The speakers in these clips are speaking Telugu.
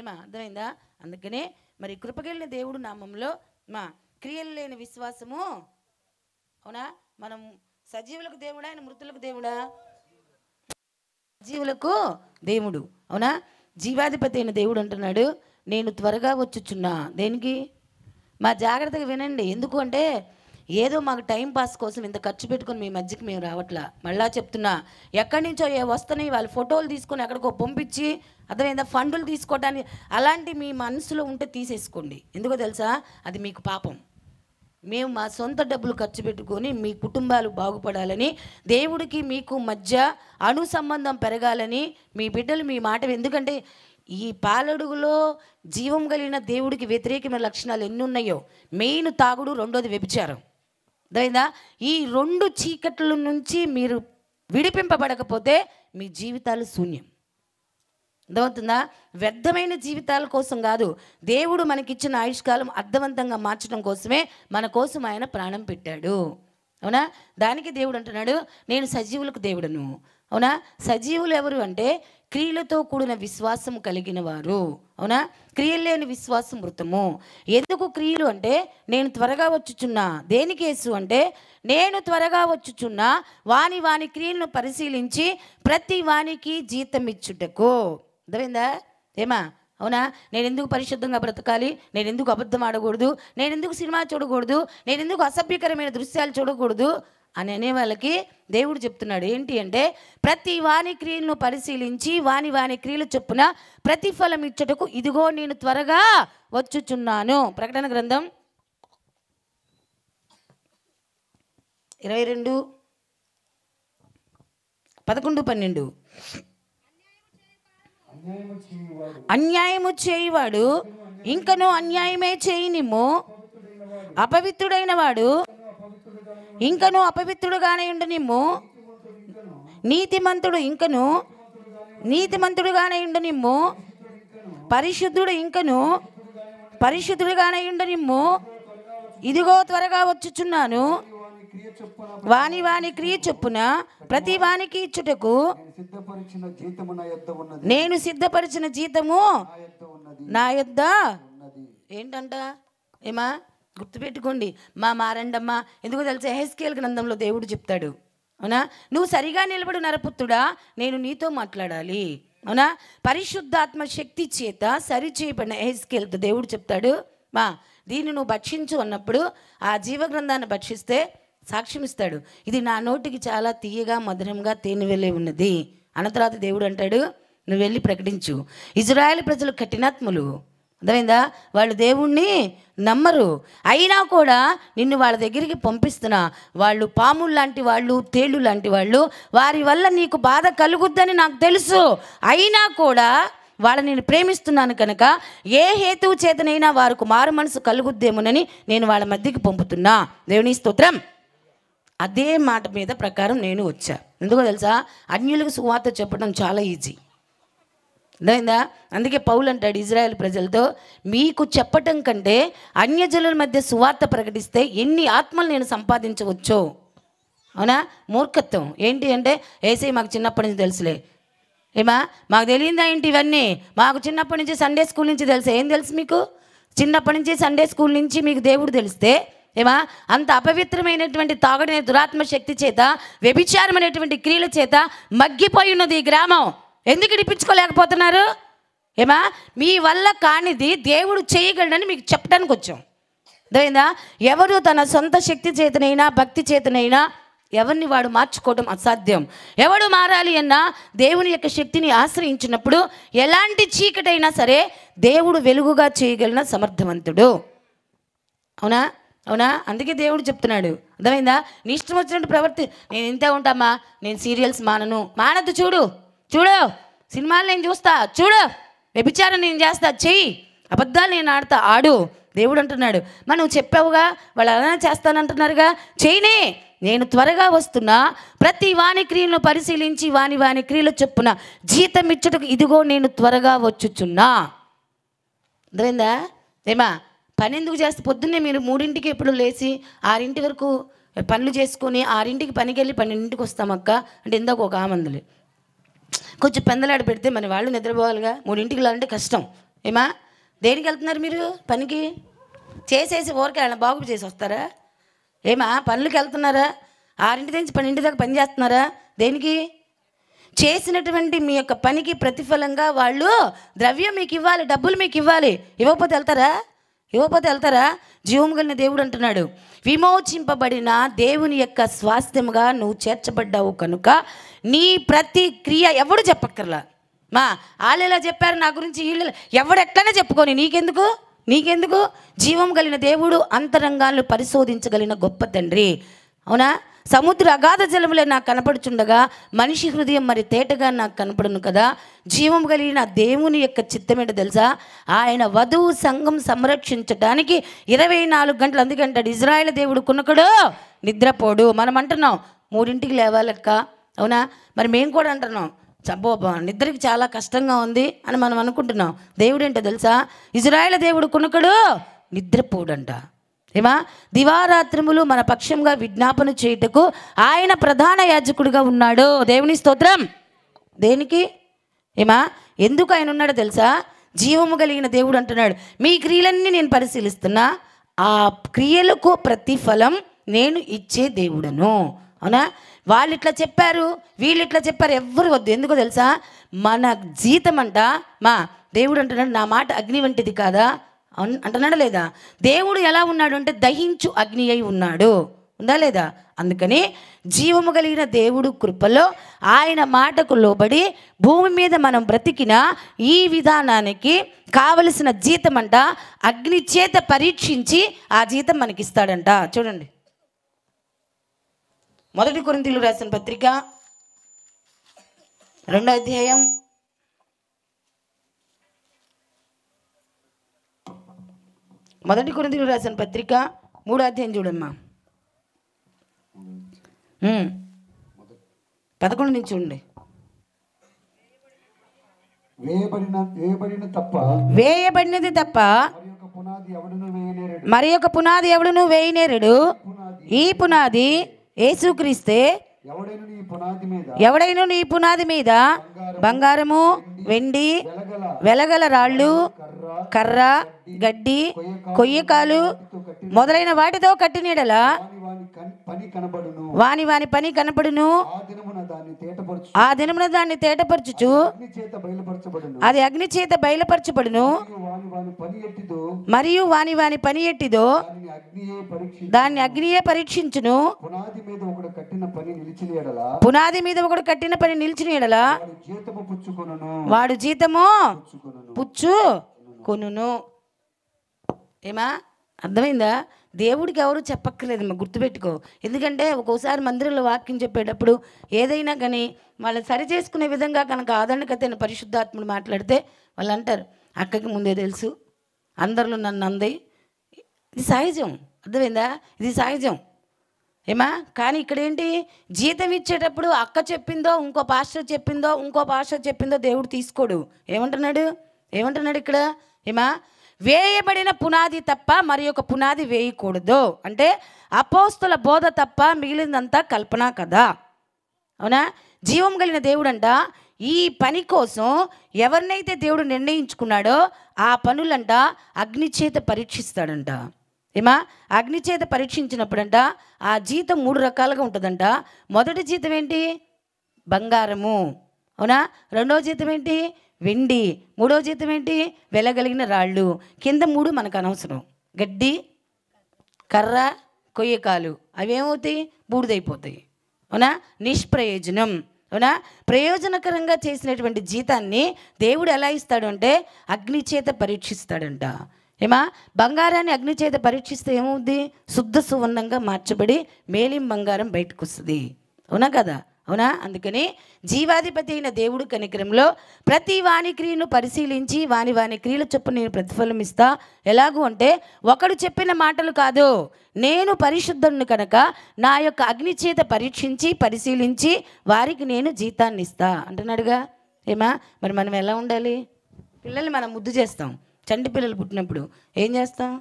ఏమా అర్థమైందా అందుకనే మరి కృపగలిగిన దేవుడు నామంలో మా క్రియలు లేని విశ్వాసము అవునా మనం సజీవులకు దేవుడా ఆయన మృతులకు దేవుడా జీవులకు దేవుడు అవునా జీవాధిపతి అయిన దేవుడు అంటున్నాడు నేను త్వరగా వచ్చుచున్నా దేనికి మా జాగ్రత్తగా వినండి ఎందుకు అంటే ఏదో మాకు టైం పాస్ కోసం ఇంత ఖర్చు పెట్టుకుని మీ మధ్యకి మేము రావట్లా మళ్ళా చెప్తున్నా ఎక్కడి నుంచో ఏ వస్తున్నాయి వాళ్ళు ఫోటోలు తీసుకొని ఎక్కడికో పంపించి అర్థమైందా ఫండులు తీసుకోవడానికి అలాంటి మీ మనసులో ఉంటే తీసేసుకోండి ఎందుకో తెలుసా అది మీకు పాపం మేము మా సొంత డబ్బులు ఖర్చు పెట్టుకొని మీ కుటుంబాలు బాగుపడాలని దేవుడికి మీకు మధ్య అణు సంబంధం పెరగాలని మీ బిడ్డలు మీ మాట ఎందుకంటే ఈ పాలడుగులో జీవం కలిగిన దేవుడికి వ్యతిరేకమైన లక్షణాలు ఎన్ని ఉన్నాయో మెయిన్ తాగుడు రెండోది వ్యభిచారం దైనా ఈ రెండు చీకట్ల నుంచి మీరు విడిపింపబడకపోతే మీ జీవితాలు శూన్యం అర్థమవుతుందా వ్యర్థమైన జీవితాల కోసం కాదు దేవుడు మనకిచ్చిన ఆయుష్కాలం అర్థవంతంగా మార్చడం కోసమే మన కోసం ఆయన ప్రాణం పెట్టాడు అవునా దానికి దేవుడు అంటున్నాడు నేను సజీవులకు దేవుడను అవునా సజీవులు ఎవరు అంటే క్రియలతో కూడిన విశ్వాసం కలిగిన వారు అవునా క్రియలు లేని విశ్వాసం మృతము ఎందుకు క్రియలు అంటే నేను త్వరగా వచ్చుచున్నా దేని కేసు అంటే నేను త్వరగా వచ్చుచున్నా వాని వాని క్రియలను పరిశీలించి ప్రతి వానికి జీతం ఇచ్చుటకు అర్థమైందా ఏమా అవునా నేను ఎందుకు పరిశుద్ధంగా బ్రతకాలి నేను ఎందుకు అబద్ధం ఆడకూడదు నేను ఎందుకు సినిమా చూడకూడదు నేను ఎందుకు అసభ్యకరమైన దృశ్యాలు చూడకూడదు అని అనే వాళ్ళకి దేవుడు చెప్తున్నాడు ఏంటి అంటే ప్రతి వాని క్రియలను పరిశీలించి వాని వాని క్రియలు చొప్పున ప్రతిఫలం ఇచ్చటకు ఇదిగో నేను త్వరగా వచ్చుచున్నాను ప్రకటన గ్రంథం ఇరవై రెండు పదకొండు పన్నెండు అన్యాయము చేయవాడు ఇంకను అన్యాయమే చేయనిము అపవిత్రుడైన వాడు ఇంకను అపవిత్రుడుగానే ఉండు నిమ్ము నీతిమంతుడు ఇంకను నీతిమంతుడుగానే ఉండు నిమ్ము పరిశుద్ధుడు ఇంకను పరిశుద్ధుడుగానే ఉండు నిమ్ము ఇదిగో త్వరగా వచ్చుచున్నాను వాణి వాణి క్రియ చొప్పున ప్రతి వానికి ఇచ్చుటకు నేను సిద్ధపరిచిన జీతము నా యొద్ ఏంటంట ఏమా గుర్తుపెట్టుకోండి మా మారండమ్మ ఎందుకు తెలిసే హెస్కేల్ గ్రంథంలో దేవుడు చెప్తాడు అవునా నువ్వు సరిగా నిలబడు నరపుత్రుడా నేను నీతో మాట్లాడాలి అవునా పరిశుద్ధాత్మ శక్తి చేత సరి చేయబడిన హెస్కేల్తో దేవుడు చెప్తాడు మా దీన్ని నువ్వు భక్షించు అన్నప్పుడు ఆ జీవగ్రంథాన్ని భక్షిస్తే సాక్ష్యం ఇస్తాడు ఇది నా నోటికి చాలా తీయగా మధురంగా తేనె వెళ్ళే ఉన్నది అన్న తర్వాత దేవుడు అంటాడు నువ్వు వెళ్ళి ప్రకటించు ఇజ్రాయెల్ ప్రజలు కఠినాత్ములు అర్థమైందా వాళ్ళు దేవుణ్ణి నమ్మరు అయినా కూడా నిన్ను వాళ్ళ దగ్గరికి పంపిస్తున్నా వాళ్ళు పాములు లాంటి వాళ్ళు తేళ్ళు లాంటి వాళ్ళు వారి వల్ల నీకు బాధ కలుగుద్దని నాకు తెలుసు అయినా కూడా వాళ్ళని నేను ప్రేమిస్తున్నాను కనుక ఏ హేతువు చేతనైనా వారికి మారు మనసు కలుగుద్దేమోనని నేను వాళ్ళ మధ్యకి పంపుతున్నా దేవుని స్తోత్రం అదే మాట మీద ప్రకారం నేను వచ్చా ఎందుకో తెలుసా అన్యులకు సువార్త చెప్పడం చాలా ఈజీ అర్థమైందా అందుకే పౌలు అంటాడు ఇజ్రాయెల్ ప్రజలతో మీకు చెప్పటం కంటే అన్యజనుల మధ్య సువార్త ప్రకటిస్తే ఎన్ని ఆత్మలు నేను సంపాదించవచ్చు అవునా మూర్ఖత్వం ఏంటి అంటే ఏసీ మాకు చిన్నప్పటి నుంచి తెలుసులే ఏమా మాకు తెలియదా ఏంటి ఇవన్నీ మాకు చిన్నప్పటి నుంచి సండే స్కూల్ నుంచి తెలుసు ఏం తెలుసు మీకు చిన్నప్పటి నుంచి సండే స్కూల్ నుంచి మీకు దేవుడు తెలిస్తే ఏమా అంత అపవిత్రమైనటువంటి తాగడనే దురాత్మ శక్తి చేత వ్యభిచారం అనేటువంటి క్రియల చేత మగ్గిపోయి ఉన్నది ఈ గ్రామం ఎందుకు ఇడిపించుకోలేకపోతున్నారు ఏమా మీ వల్ల కానిది దేవుడు చేయగలడని మీకు చెప్పడానికి వచ్చాం అర్థమైందా ఎవరు తన సొంత శక్తి చేతనైనా భక్తి చేతనైనా ఎవరిని వాడు మార్చుకోవడం అసాధ్యం ఎవడు మారాలి అన్నా దేవుని యొక్క శక్తిని ఆశ్రయించినప్పుడు ఎలాంటి చీకటైనా సరే దేవుడు వెలుగుగా చేయగలిగిన సమర్థవంతుడు అవునా అవునా అందుకే దేవుడు చెప్తున్నాడు అర్థమైందా నీ ఇష్టం వచ్చినట్టు ప్రవర్తి నేను ఇంతే ఉంటామా నేను సీరియల్స్ మానను మానద్దు చూడు చూడు సినిమాలు నేను చూస్తా చూడు వ్యభిచారం నేను చేస్తా చెయ్యి అబద్ధాలు నేను ఆడతా ఆడు దేవుడు అంటున్నాడు మనం చెప్పావుగా వాళ్ళు అలా చేస్తానంటున్నారుగా చేయనే నేను త్వరగా వస్తున్నా ప్రతి వాని క్రియలను పరిశీలించి వాని వాని క్రియలు చెప్పున జీతం ఇచ్చుటకు ఇదిగో నేను త్వరగా వచ్చుచున్నా అర్థమైందా ఏమా పని ఎందుకు చేస్తే పొద్దున్నే మీరు మూడింటికి ఎప్పుడు లేచి ఆరింటి వరకు పనులు చేసుకొని ఆరింటికి పనికి వెళ్ళి పన్నెండింటికి వస్తామక్క అంటే ఇందాక ఒక ఆమందులే కొంచెం పెందలాడి పెడితే మరి వాళ్ళు నిద్రపోవాలిగా మూడింటికి వెళ్ళాలంటే కష్టం ఏమా దేనికి వెళ్తున్నారు మీరు పనికి చేసేసి ఊరికే వెళ్ళిన బాగు చేసి వస్తారా ఏమా పనులకి వెళ్తున్నారా ఆరింటి నుంచి పన్నెంటి దాకా పని చేస్తున్నారా దేనికి చేసినటువంటి మీ యొక్క పనికి ప్రతిఫలంగా వాళ్ళు ద్రవ్యం మీకు ఇవ్వాలి డబ్బులు మీకు ఇవ్వాలి ఇవ్వకపోతే వెళ్తారా ఇవ్వకపోతే వెళ్తారా జీవం కలిగిన దేవుడు అంటున్నాడు విమోచింపబడిన దేవుని యొక్క స్వాస్థ్యముగా నువ్వు చేర్చబడ్డావు కనుక నీ ప్రతి క్రియ ఎవడు చెప్పక్కర్లా మా వాళ్ళేలా చెప్పారు నా గురించి వీళ్ళు ఎవడు ఎట్లనే చెప్పుకోని నీకెందుకు నీకెందుకు జీవం కలిగిన దేవుడు అంతరంగాలను పరిశోధించగలిగిన గొప్ప తండ్రి అవునా సముద్ర అగాధ జలములే నాకు కనపడుచుండగా మనిషి హృదయం మరి తేటగా నాకు కనపడును కదా జీవం కలిగిన దేవుని యొక్క చిత్తమేట తెలుసా ఆయన వధువు సంఘం సంరక్షించడానికి ఇరవై నాలుగు గంటలు అందుకంటాడు ఇజ్రాయల్ దేవుడు కొనుకడు నిద్రపోడు మనం అంటున్నాం మూడింటికి లేవాలక్క అవునా మరి మేము కూడా అంటున్నాం చంపోబా నిద్రకి చాలా కష్టంగా ఉంది అని మనం అనుకుంటున్నాం ఏంటో తెలుసా ఇజ్రాయెల్ దేవుడు నిద్రపోడు అంట ఏమా దివారాత్రములు మన పక్షంగా విజ్ఞాపన చేయుటకు ఆయన ప్రధాన యాజకుడిగా ఉన్నాడు దేవుని స్తోత్రం దేనికి ఏమా ఎందుకు ఆయన ఉన్నాడో తెలుసా జీవము కలిగిన దేవుడు అంటున్నాడు మీ క్రియలన్నీ నేను పరిశీలిస్తున్నా ఆ క్రియలకు ప్రతిఫలం నేను ఇచ్చే దేవుడను అవునా వాళ్ళు ఇట్లా చెప్పారు వీళ్ళు ఇట్లా చెప్పారు ఎవ్వరు వద్దు ఎందుకో తెలుసా మన జీతం అంట మా దేవుడు అంటున్నాడు నా మాట అగ్ని వంటిది కాదా అంటున్నాడా లేదా దేవుడు ఎలా ఉన్నాడు అంటే దహించు అగ్ని అయి ఉన్నాడు ఉందా లేదా అందుకని జీవము కలిగిన దేవుడు కృపలో ఆయన మాటకు లోబడి భూమి మీద మనం బ్రతికిన ఈ విధానానికి కావలసిన జీతం అంట అగ్ని చేత పరీక్షించి ఆ జీతం మనకిస్తాడంట చూడండి మొదటి కొరింతలు రాసిన పత్రిక రెండో అధ్యాయం మొదటి కొరింతలు రాసిన పత్రిక మూడో అధ్యాయం చూడమ్మా పదకొండు నుంచి చూడండి వేయబడినది తప్ప మరి యొక్క పునాది ఎవడును వేయనేరుడు ఈ పునాది ఏసుక్రీస్తే ఎవడైనా నీ పునాది మీద బంగారము వెండి వెలగల రాళ్ళు కర్ర గడ్డి కొయ్యకాలు మొదలైన వాటితో కట్టినీడల వాని వాని పని కనపడును ఆ దినమున దాన్ని తేటపరచుచు అది అగ్ని చేత బయలుపరచబడును మరియు వాని వాని పని ఎట్టిదో దాన్ని అగ్నియే పరీక్షించును పునాది మీద ఒకడు కట్టిన పని నిలిచిన వాడు జీతము పుచ్చు కొనును ఏమా అర్థమైందా దేవుడికి ఎవరు మా గుర్తుపెట్టుకో ఎందుకంటే ఒక్కోసారి మందిరంలో వాక్యం చెప్పేటప్పుడు ఏదైనా కానీ వాళ్ళు సరి చేసుకునే విధంగా కనుక ఆదరణకత పరిశుద్ధాత్ముడు మాట్లాడితే వాళ్ళు అంటారు అక్కకి ముందే తెలుసు అందరిలో నన్ను అంది ఇది సహజం అర్థమైందా ఇది సహజం ఏమా కానీ ఇక్కడ ఏంటి జీతం ఇచ్చేటప్పుడు అక్క చెప్పిందో ఇంకో పాస్టర్ చెప్పిందో ఇంకో పాస్టర్ చెప్పిందో దేవుడు తీసుకోడు ఏమంటున్నాడు ఏమంటున్నాడు ఇక్కడ ఏమా వేయబడిన పునాది తప్ప మరి ఒక పునాది వేయకూడదు అంటే అపోస్తుల బోధ తప్ప మిగిలిందంతా కల్పన కదా అవునా జీవం కలిగిన దేవుడంట ఈ పని కోసం ఎవరినైతే దేవుడు నిర్ణయించుకున్నాడో ఆ పనులంట అగ్నిచేత పరీక్షిస్తాడంట ఏమా అగ్నిచేత పరీక్షించినప్పుడంట ఆ జీతం మూడు రకాలుగా ఉంటుందంట మొదటి జీతం ఏంటి బంగారము అవునా రెండో జీతం ఏంటి వెండి మూడో జీతం ఏంటి వెళ్ళగలిగిన రాళ్ళు కింద మూడు మనకు అనవసరం గడ్డి కర్ర కొయ్యకాలు అవి ఏమవుతాయి బూడిదైపోతాయి అవునా నిష్ప్రయోజనం అవునా ప్రయోజనకరంగా చేసినటువంటి జీతాన్ని దేవుడు ఎలా ఇస్తాడు అంటే అగ్నిచేత పరీక్షిస్తాడంట ఏమా బంగారాన్ని అగ్నిచేత పరీక్షిస్తే ఏమవుద్ది శుద్ధ సువర్ణంగా మార్చబడి మేలిం బంగారం బయటకు వస్తుంది అవునా కదా అవునా అందుకని జీవాధిపతి అయిన దేవుడు కనిక్రమంలో ప్రతి వాని క్రియను పరిశీలించి వాని వాని క్రియల చొప్పున నేను ప్రతిఫలం ఇస్తా ఎలాగూ అంటే ఒకడు చెప్పిన మాటలు కాదు నేను పరిశుద్ధుని కనుక నా యొక్క అగ్ని చేత పరీక్షించి పరిశీలించి వారికి నేను జీతాన్ని ఇస్తా అంటున్నాడుగా ఏమా మరి మనం ఎలా ఉండాలి పిల్లల్ని మనం ముద్దు చేస్తాం చంటి పిల్లలు పుట్టినప్పుడు ఏం చేస్తాం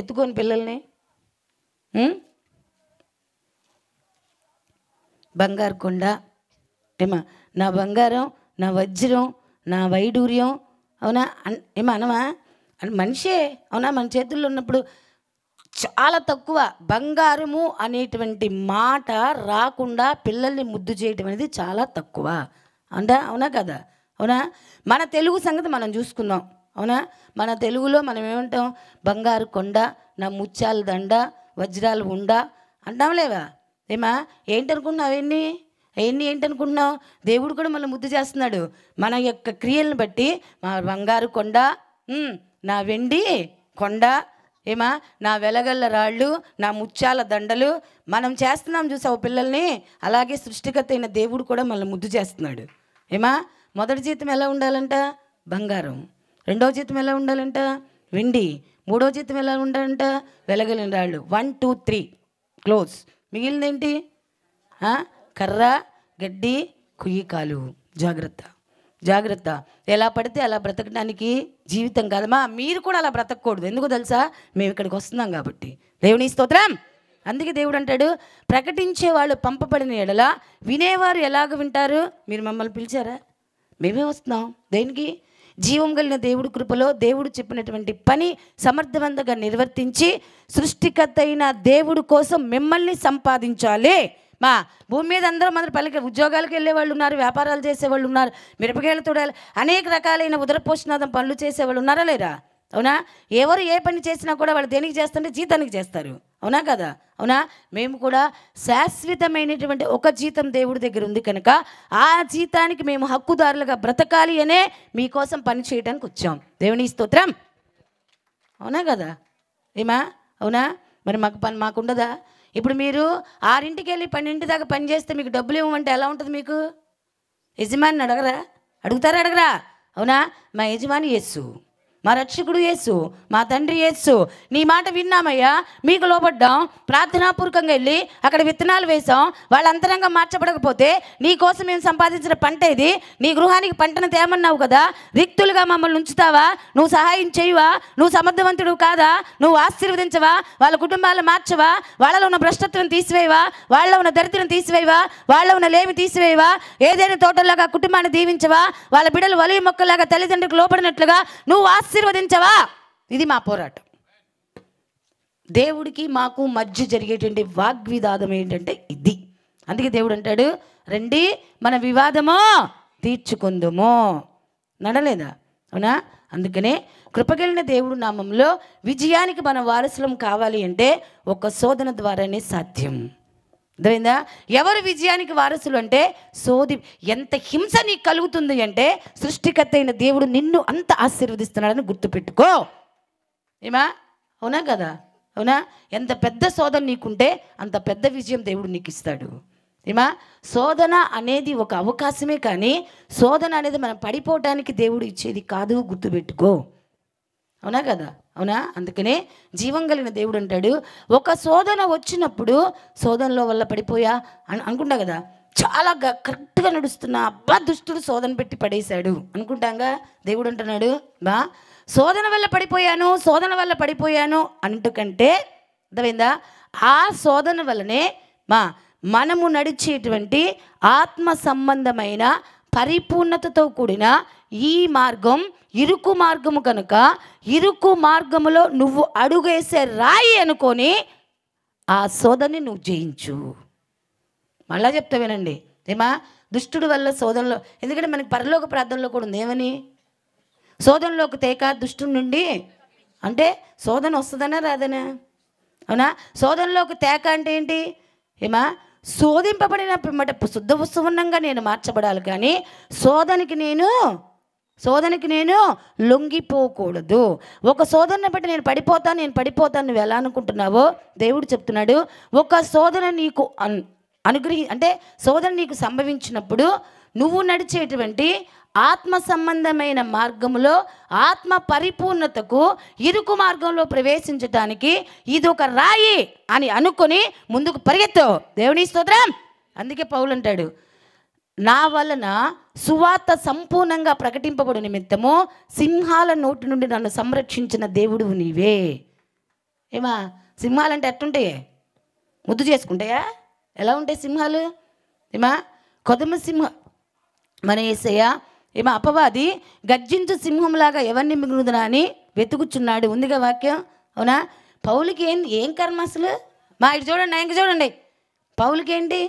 ఎత్తుకోని పిల్లల్ని బంగారు కొండ ఏమా నా బంగారం నా వజ్రం నా వైడూర్యం అవునా ఏమా అనమా మనిషే అవునా మన చేతుల్లో ఉన్నప్పుడు చాలా తక్కువ బంగారము అనేటువంటి మాట రాకుండా పిల్లల్ని ముద్దు చేయటం అనేది చాలా తక్కువ అంట అవునా కదా అవునా మన తెలుగు సంగతి మనం చూసుకుందాం అవునా మన తెలుగులో మనం ఏమంటాం బంగారు కొండ నా ముత్యాల దండ వజ్రాలు ఉండ అంటాం లేవా ఏమా ఏంటనుకున్నావు అవన్నీ అవన్నీ ఏంటనుకుంటున్నావు దేవుడు కూడా మనల్ని ముద్దు చేస్తున్నాడు మన యొక్క క్రియలను బట్టి మా బంగారు కొండ నా వెండి కొండ ఏమా నా వెలగల్ల రాళ్ళు నా ముత్యాల దండలు మనం చేస్తున్నాం చూసావు పిల్లల్ని అలాగే సృష్టికర్త అయిన దేవుడు కూడా మనల్ని ముద్దు చేస్తున్నాడు ఏమా మొదటి జీతం ఎలా ఉండాలంట బంగారం రెండో జీతం ఎలా ఉండాలంట వెండి మూడో జీతం ఎలా ఉండాలంట వెలగలిన రాళ్ళు వన్ టూ త్రీ క్లోజ్ ఏంటి కర్ర గడ్డి కుయ్యకాలు జాగ్రత్త జాగ్రత్త ఎలా పడితే అలా బ్రతకడానికి జీవితం కాదమ్మా మీరు కూడా అలా బ్రతకూడదు ఎందుకు తెలుసా మేము ఇక్కడికి వస్తున్నాం కాబట్టి దేవుని స్తోత్రం అందుకే దేవుడు అంటాడు ప్రకటించే వాళ్ళు పంపబడిన ఎడలా వినేవారు ఎలాగ వింటారు మీరు మమ్మల్ని పిలిచారా మేమే వస్తున్నాం దేనికి జీవం కలిగిన దేవుడి కృపలో దేవుడు చెప్పినటువంటి పని సమర్థవంతంగా నిర్వర్తించి సృష్టికర్త అయిన దేవుడు కోసం మిమ్మల్ని సంపాదించాలి మా భూమి మీద అందరూ మన పలికి ఉద్యోగాలకు వెళ్ళే వాళ్ళు ఉన్నారు వ్యాపారాలు చేసేవాళ్ళు ఉన్నారు మిరపకాయలు తోడాలి అనేక రకాలైన ఉదర పోషణాదం పనులు చేసేవాళ్ళు ఉన్నారా లేరా అవునా ఎవరు ఏ పని చేసినా కూడా వాళ్ళు దేనికి చేస్తుంటే జీతానికి చేస్తారు అవునా కదా అవునా మేము కూడా శాశ్వతమైనటువంటి ఒక జీతం దేవుడి దగ్గర ఉంది కనుక ఆ జీతానికి మేము హక్కుదారులుగా బ్రతకాలి అనే మీకోసం పని చేయడానికి వచ్చాం దేవుని స్తోత్రం అవునా కదా ఏమా అవునా మరి మాకు పని మాకుండదా ఇప్పుడు మీరు ఆరింటికి వెళ్ళి పన్నెండు దాకా పని చేస్తే మీకు డబ్బులు ఇవ్వమంటే ఎలా ఉంటుంది మీకు యజమాని అడగరా అడుగుతారా అడగరా అవునా మా యజమాని ఎస్సు మా రక్షకుడు యేసు మా తండ్రి యేసు నీ మాట విన్నామయ్యా మీకు లోపడ్డాం ప్రార్థనాపూర్వకంగా వెళ్ళి అక్కడ విత్తనాలు వేసాం వాళ్ళ అంతరంగా మార్చబడకపోతే నీ కోసం మేము సంపాదించిన పంట ఇది నీ గృహానికి పంటను తేమన్నావు కదా రిక్తులుగా మమ్మల్ని ఉంచుతావా నువ్వు సహాయం చేయువా నువ్వు సమర్థవంతుడు కాదా నువ్వు ఆశీర్వదించవా వాళ్ళ కుటుంబాలను మార్చవా వాళ్ళలో ఉన్న భ్రష్టత్వం తీసివేయవా వాళ్ళ ఉన్న దరిద్రం తీసివేయవా వాళ్ళ ఉన్న లేమి తీసివేయవా ఏదైనా తోటల్లాగా కుటుంబాన్ని దీవించవా వాళ్ళ బిడ్డలు వలి మొక్కలాగా తల్లిదండ్రులకు లోపడినట్లుగా నువ్వు ఆశీర్వదించవా ఇది మా పోరాటం దేవుడికి మాకు మధ్య జరిగేటువంటి వాగ్వివాదం ఏంటంటే ఇది అందుకే దేవుడు అంటాడు రండి మన వివాదము తీర్చుకుందుము నడలేదా అవునా అందుకనే కృపగలిన దేవుడు నామంలో విజయానికి మన వారసులం కావాలి అంటే ఒక శోధన ద్వారానే సాధ్యం అర్థమైందా ఎవరు విజయానికి వారసులు అంటే సోది ఎంత హింస నీకు కలుగుతుంది అంటే సృష్టికర్త అయిన దేవుడు నిన్ను అంత ఆశీర్వదిస్తున్నాడని గుర్తుపెట్టుకో ఏమా అవునా కదా అవునా ఎంత పెద్ద శోధన నీకుంటే అంత పెద్ద విజయం దేవుడు నీకు ఇస్తాడు ఏమా శోధన అనేది ఒక అవకాశమే కానీ శోధన అనేది మనం పడిపోవటానికి దేవుడు ఇచ్చేది కాదు గుర్తుపెట్టుకో అవునా కదా అవునా అందుకనే జీవం కలిగిన దేవుడు అంటాడు ఒక శోధన వచ్చినప్పుడు శోధనలో వల్ల పడిపోయా అని అనుకుంటా కదా చాలా కరెక్ట్గా నడుస్తున్నా అబ్బా దుష్టుడు శోధన పెట్టి పడేశాడు అనుకుంటాగా దేవుడు అంటున్నాడు బా శోధన వల్ల పడిపోయాను శోధన వల్ల పడిపోయాను అంటుకంటే అర్థమైందా ఆ శోధన వల్లనే మా మనము నడిచేటువంటి ఆత్మ సంబంధమైన పరిపూర్ణతతో కూడిన ఈ మార్గం ఇరుకు మార్గము కనుక ఇరుకు మార్గములో నువ్వు అడుగేసే రాయి అనుకొని ఆ శోధని నువ్వు జయించు మళ్ళా చెప్తా వినండి ఏమా దుష్టుడి వల్ల శోధనలో ఎందుకంటే మనకి పరలోక ప్రార్థనలో కూడా ఉంది ఏమని శోధనలోకి తేక దుష్టుడి నుండి అంటే శోధన వస్తుందనా రాదనా అవునా శోధనలోకి తేక అంటే ఏంటి ఏమా శోధింపబడిన పిమ్మట శుద్ధ ఉత్సవంగా నేను మార్చబడాలి కానీ శోధనకి నేను శోధనకి నేను లొంగిపోకూడదు ఒక శోధనను బట్టి నేను పడిపోతాను నేను పడిపోతాను నువ్వు ఎలా అనుకుంటున్నావో దేవుడు చెప్తున్నాడు ఒక శోధన నీకు అన్ అనుగ్రహి అంటే శోధన నీకు సంభవించినప్పుడు నువ్వు నడిచేటువంటి ఆత్మ సంబంధమైన మార్గంలో ఆత్మ పరిపూర్ణతకు ఇరుకు మార్గంలో ప్రవేశించడానికి ఇది ఒక రాయి అని అనుకుని ముందుకు పరిగెత్తావు దేవుని స్తోత్రం అందుకే పౌలు అంటాడు నా వలన సువార్త సంపూర్ణంగా ప్రకటింపబడు నిమిత్తము సింహాల నోటి నుండి నన్ను సంరక్షించిన దేవుడు నీవే ఏమా సింహాలంటే ఎట్టుంటాయే ముద్దు చేసుకుంటాయా ఎలా ఉంటాయి సింహాలు ఏమా కొదమ సింహ మన ఏసయ్య ఏమా అపవాది గర్జించు సింహంలాగా ఎవరిని మిగులుదునా అని వెతుకుచున్నాడు ఉందిగా వాక్యం అవునా పౌలకి ఏం ఏం కర్మ అసలు మా ఇటు చూడండి ఆయనకి చూడండి పౌలకి ఏంటి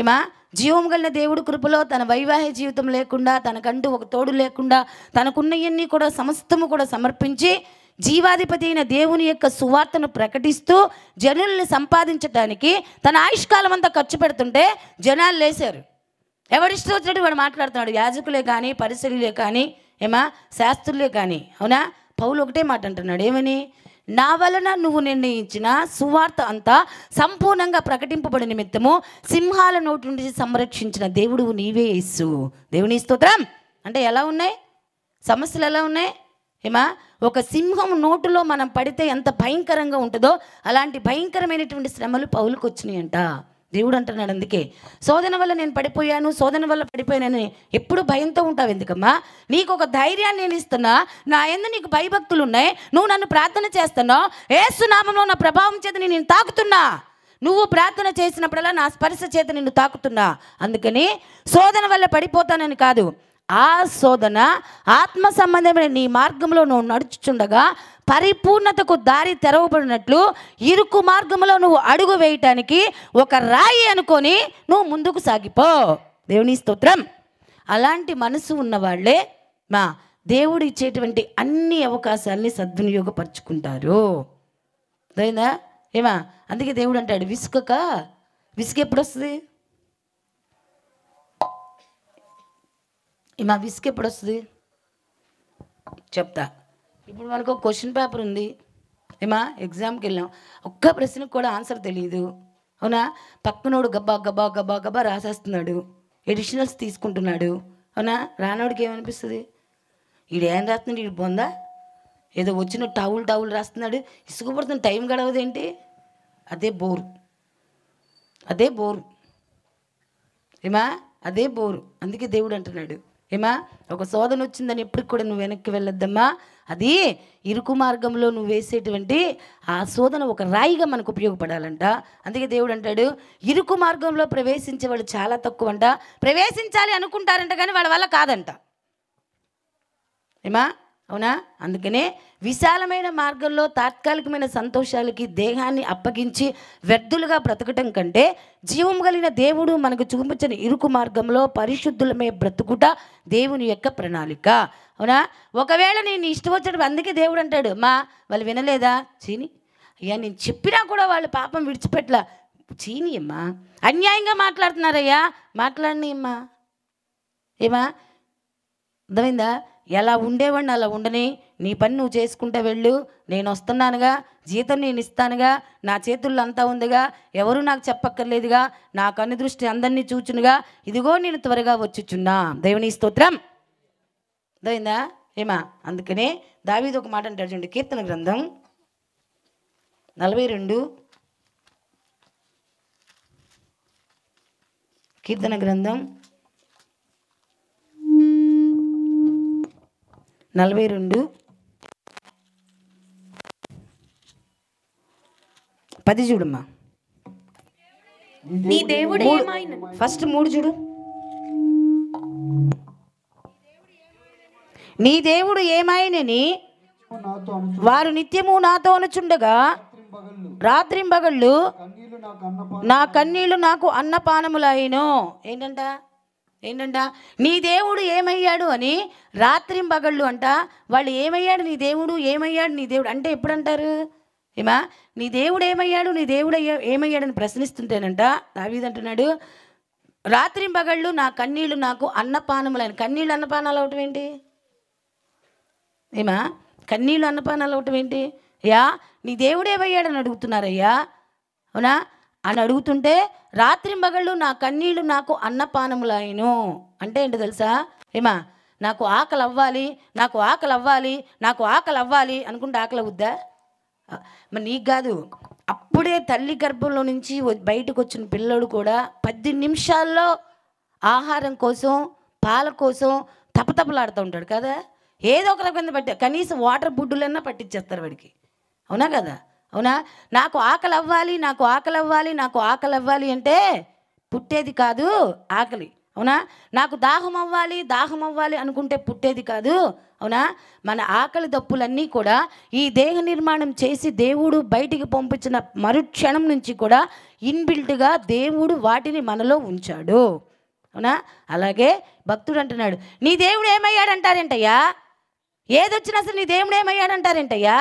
ఏమా జీవం గల దేవుడు కృపలో తన వైవాహిక జీవితం లేకుండా తనకంటూ ఒక తోడు లేకుండా తనకున్నయన్నీ కూడా సమస్తము కూడా సమర్పించి జీవాధిపతి అయిన దేవుని యొక్క సువార్తను ప్రకటిస్తూ జనుల్ని సంపాదించడానికి తన ఆయుష్కాలం అంతా ఖర్చు పెడుతుంటే జనాలు లేశారు ఎవరిష్టం వచ్చినట్టు వాడు మాట్లాడుతున్నాడు యాజకులే కానీ పరిశీలే కానీ ఏమా శాస్త్రులే కానీ అవునా పౌలు ఒకటే మాట అంటున్నాడు ఏమని నా వలన నువ్వు నిర్ణయించిన సువార్త అంతా సంపూర్ణంగా ప్రకటింపబడి నిమిత్తము సింహాల నోటి నుంచి సంరక్షించిన దేవుడు నీవే ఇస్సు దేవుని స్తోత్రం అంటే ఎలా ఉన్నాయి సమస్యలు ఎలా ఉన్నాయి ఏమా ఒక సింహం నోటులో మనం పడితే ఎంత భయంకరంగా ఉంటుందో అలాంటి భయంకరమైనటువంటి శ్రమలు పౌలకు అంట దేవుడు అంటున్నాడు అందుకే శోధన వల్ల నేను పడిపోయాను శోధన వల్ల పడిపోయానని ఎప్పుడు భయంతో ఉంటావు ఎందుకమ్మా నీకు ఒక ధైర్యాన్ని నేను ఇస్తున్నా నా ఎందు నీకు భయభక్తులు ఉన్నాయి నువ్వు నన్ను ప్రార్థన చేస్తున్నావు ఏసునామంలో నా ప్రభావం చేత నేను తాకుతున్నా నువ్వు ప్రార్థన చేసినప్పుడల్లా నా స్పర్శ చేత నిన్ను తాకుతున్నా అందుకని శోధన వల్ల పడిపోతానని కాదు ఆ శోధన ఆత్మ సంబంధమైన నీ మార్గంలో నువ్వు నడుచుచుండగా పరిపూర్ణతకు దారి తెరవబడినట్లు ఇరుకు మార్గంలో నువ్వు అడుగు వేయటానికి ఒక రాయి అనుకొని నువ్వు ముందుకు సాగిపో దేవుని స్తోత్రం అలాంటి మనసు ఉన్నవాళ్లే మా దేవుడు ఇచ్చేటువంటి అన్ని అవకాశాలని సద్వినియోగపరుచుకుంటారు అదైనా ఏమా అందుకే దేవుడు అంటాడు విసుకక విసుగు ఎప్పుడు వస్తుంది ఏమా విసుగు ఎప్పుడు వస్తుంది చెప్తా ఇప్పుడు మనకు క్వశ్చన్ పేపర్ ఉంది ఏమా ఎగ్జామ్కి వెళ్ళాం ఒక్క ప్రశ్నకు కూడా ఆన్సర్ తెలియదు అవునా పక్కనోడు గబ్బా గబ్బా గబ్బా గబ్బా రాసేస్తున్నాడు ఎడిషనల్స్ తీసుకుంటున్నాడు అవునా రానోడికి ఏమనిపిస్తుంది వీడు ఏం రాస్తున్నాడు ఈడు బొందా ఏదో వచ్చిన టవుల్ టవులు రాస్తున్నాడు ఇసుకుపడుతున్న టైం ఏంటి అదే బోరు అదే బోరు ఏమా అదే బోరు అందుకే దేవుడు అంటున్నాడు ఏమా ఒక శోధన వచ్చిందని ఎప్పటికి కూడా నువ్వు వెనక్కి వెళ్ళొద్దమ్మా అది ఇరుకు మార్గంలో నువ్వు వేసేటువంటి ఆ శోధన ఒక రాయిగా మనకు ఉపయోగపడాలంట అందుకే దేవుడు అంటాడు ఇరుకు మార్గంలో ప్రవేశించే వాళ్ళు చాలా తక్కువ అంట ప్రవేశించాలి అనుకుంటారంట కానీ వాళ్ళ వల్ల కాదంట ఏమా అవునా అందుకనే విశాలమైన మార్గంలో తాత్కాలికమైన సంతోషాలకి దేహాన్ని అప్పగించి వ్యర్థులుగా బ్రతకటం కంటే జీవం కలిగిన దేవుడు మనకు చూపించిన ఇరుకు మార్గంలో పరిశుద్ధులమే బ్రతుకుట దేవుని యొక్క ప్రణాళిక అవునా ఒకవేళ నేను ఇష్టం వచ్చాడు అందుకే దేవుడు అంటాడు మా వాళ్ళు వినలేదా చీని అయ్యా నేను చెప్పినా కూడా వాళ్ళు పాపం విడిచిపెట్టలా చీని అమ్మా అన్యాయంగా మాట్లాడుతున్నారయ్యా మాట్లాడినమ్మా ఏమా అర్థమైందా ఎలా ఉండేవాడిని అలా ఉండని నీ పని నువ్వు చేసుకుంటే వెళ్ళు నేను వస్తున్నానుగా జీతం నేను ఇస్తానుగా నా చేతుల్లో అంతా ఉందిగా ఎవరు నాకు చెప్పక్కర్లేదుగా నా కన్ను దృష్టి అందరినీ చూచునుగా ఇదిగో నేను త్వరగా వచ్చుచున్నా దేవుని స్తోత్రం దయిందా ఏమా అందుకనే దావీది ఒక మాట అంటాడు చూడండి కీర్తన గ్రంథం నలభై రెండు కీర్తన గ్రంథం నలభై రెండు పది చూడమ్మా నీ దేవుడు ఫస్ట్ మూడు చూడు నీ దేవుడు ఏమాయనని వారు నిత్యము నాతో అనుచుండగా రాత్రింబగళ్ళు నా కన్నీళ్లు నాకు అన్నపానములైను ఏంటంట ఏంటంట నీ దేవుడు ఏమయ్యాడు అని బగళ్ళు అంట వాళ్ళు ఏమయ్యాడు నీ దేవుడు ఏమయ్యాడు నీ దేవుడు అంటే ఎప్పుడంటారు ఏమా నీ దేవుడు ఏమయ్యాడు నీ దేవుడు ఏమయ్యాడని ప్రశ్నిస్తుంటేనంట రాత్రిం బగళ్ళు నా కన్నీళ్ళు నాకు అన్నపానములైన కన్నీళ్ళు అన్నపానాలు అవటం ఏంటి ఏమా కన్నీళ్ళు అన్నపానాలు అవటం ఏంటి అయ్యా నీ దేవుడేమయ్యాడని అడుగుతున్నారయ్యా అవునా అని అడుగుతుంటే రాత్రి మగళ్ళు నా కన్నీళ్లు నాకు అన్నపానములైను అంటే ఏంటి తెలుసా ఏమా నాకు ఆకలి అవ్వాలి నాకు ఆకలి అవ్వాలి నాకు ఆకలి అవ్వాలి అనుకుంటే ఆకలి అవుద్దా మరి నీకు కాదు అప్పుడే తల్లి గర్భంలో నుంచి బయటకు వచ్చిన పిల్లడు కూడా పద్దెనిమిది నిమిషాల్లో ఆహారం కోసం పాల కోసం తపతపలాడుతూ ఉంటాడు కదా ఏదో ఒక రకంగా పట్టి కనీసం వాటర్ బుడ్డులన్నా పట్టించేస్తారు వాడికి అవునా కదా అవునా నాకు ఆకలి అవ్వాలి నాకు ఆకలి అవ్వాలి నాకు ఆకలి అవ్వాలి అంటే పుట్టేది కాదు ఆకలి అవునా నాకు దాహం అవ్వాలి దాహం అవ్వాలి అనుకుంటే పుట్టేది కాదు అవునా మన ఆకలి దప్పులన్నీ కూడా ఈ దేహ నిర్మాణం చేసి దేవుడు బయటికి పంపించిన మరుక్షణం నుంచి కూడా ఇన్బిల్ట్గా దేవుడు వాటిని మనలో ఉంచాడు అవునా అలాగే భక్తుడు అంటున్నాడు నీ దేవుడు ఏమయ్యాడంటారేంటయ్యా ఏదొచ్చినా అసలు నీ దేవుడు ఏమయ్యాడంటారేంటయ్యా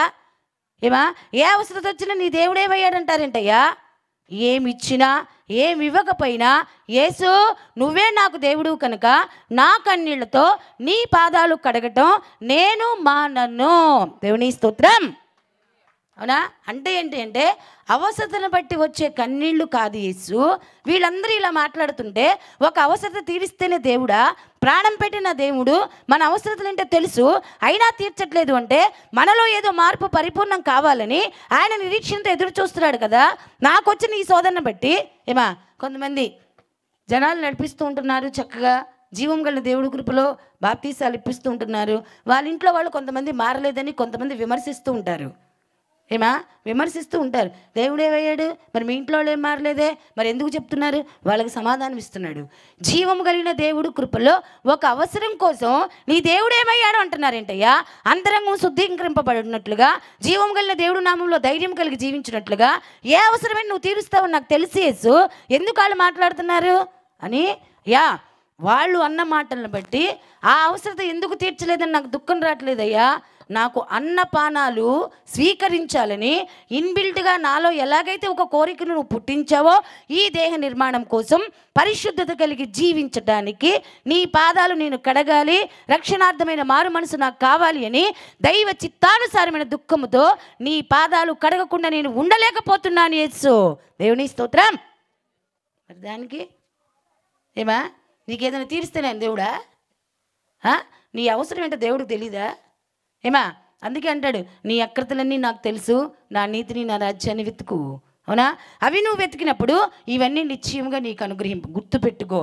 ఏమా ఏ అవసరత వచ్చినా నీ దేవుడేమయ్యాడంటారేంటయ్యా ఏమిచ్చినా ఏమి ఇవ్వకపోయినా యేసు నువ్వే నాకు దేవుడు కనుక నా కన్నీళ్లతో నీ పాదాలు కడగటం నేను మా నన్ను దేవుని స్తోత్రం అవునా అంటే ఏంటి అంటే అవసతను బట్టి వచ్చే కన్నీళ్లు కాదు యేసు వీళ్ళందరూ ఇలా మాట్లాడుతుంటే ఒక అవసరత తీరిస్తేనే దేవుడా ప్రాణం పెట్టిన దేవుడు మన అవసరతలు ఏంటో తెలుసు అయినా తీర్చట్లేదు అంటే మనలో ఏదో మార్పు పరిపూర్ణం కావాలని ఆయన నిరీక్షణతో ఎదురు చూస్తున్నాడు కదా నాకు వచ్చిన ఈ శోధనను బట్టి ఏమా కొంతమంది జనాలు నడిపిస్తూ ఉంటున్నారు చక్కగా జీవం గల దేవుడి కృపలో బాప్తీసాలు ఇప్పిస్తూ ఉంటున్నారు వాళ్ళ ఇంట్లో వాళ్ళు కొంతమంది మారలేదని కొంతమంది విమర్శిస్తూ ఉంటారు ఏమా విమర్శిస్తూ ఉంటారు దేవుడే వేయడు మరి మీ ఇంట్లో ఏం మారలేదే మరి ఎందుకు చెప్తున్నారు వాళ్ళకి సమాధానం ఇస్తున్నాడు జీవం కలిగిన దేవుడు కృపలో ఒక అవసరం కోసం నీ దేవుడు ఏమయ్యాడు అంటున్నారేంటయ్యా అంతరంగం శుద్ధీకరింపబడినట్లుగా జీవం కలిగిన దేవుడు నామంలో ధైర్యం కలిగి జీవించినట్లుగా ఏ అవసరమైన నువ్వు తీరుస్తావు నాకు తెలిసేసు ఎందుకు వాళ్ళు మాట్లాడుతున్నారు అని యా వాళ్ళు అన్న మాటలను బట్టి ఆ అవసరత ఎందుకు తీర్చలేదని నాకు దుఃఖం రావట్లేదయ్యా నాకు అన్నపానాలు స్వీకరించాలని ఇన్బిల్ట్గా నాలో ఎలాగైతే ఒక కోరికను నువ్వు పుట్టించావో ఈ దేహ నిర్మాణం కోసం పరిశుద్ధత కలిగి జీవించడానికి నీ పాదాలు నేను కడగాలి రక్షణార్థమైన మారు మనసు నాకు కావాలి అని దైవ చిత్తానుసారమైన దుఃఖముతో నీ పాదాలు కడగకుండా నేను ఉండలేకపోతున్నాను ఏసు దేవుని స్తోత్రం మరి దానికి ఏమా నీకేదైనా తీరిస్తే నేను దేవుడా నీ అవసరం ఏంటో దేవుడికి తెలీదా ఏమా అందుకే అంటాడు నీ అక్రతలన్నీ నాకు తెలుసు నా నీతిని నా రాజ్యాన్ని వెతుకు అవునా అవి నువ్వు వెతికినప్పుడు ఇవన్నీ నిశ్చయంగా నీకు అనుగ్రహింపు గుర్తుపెట్టుకో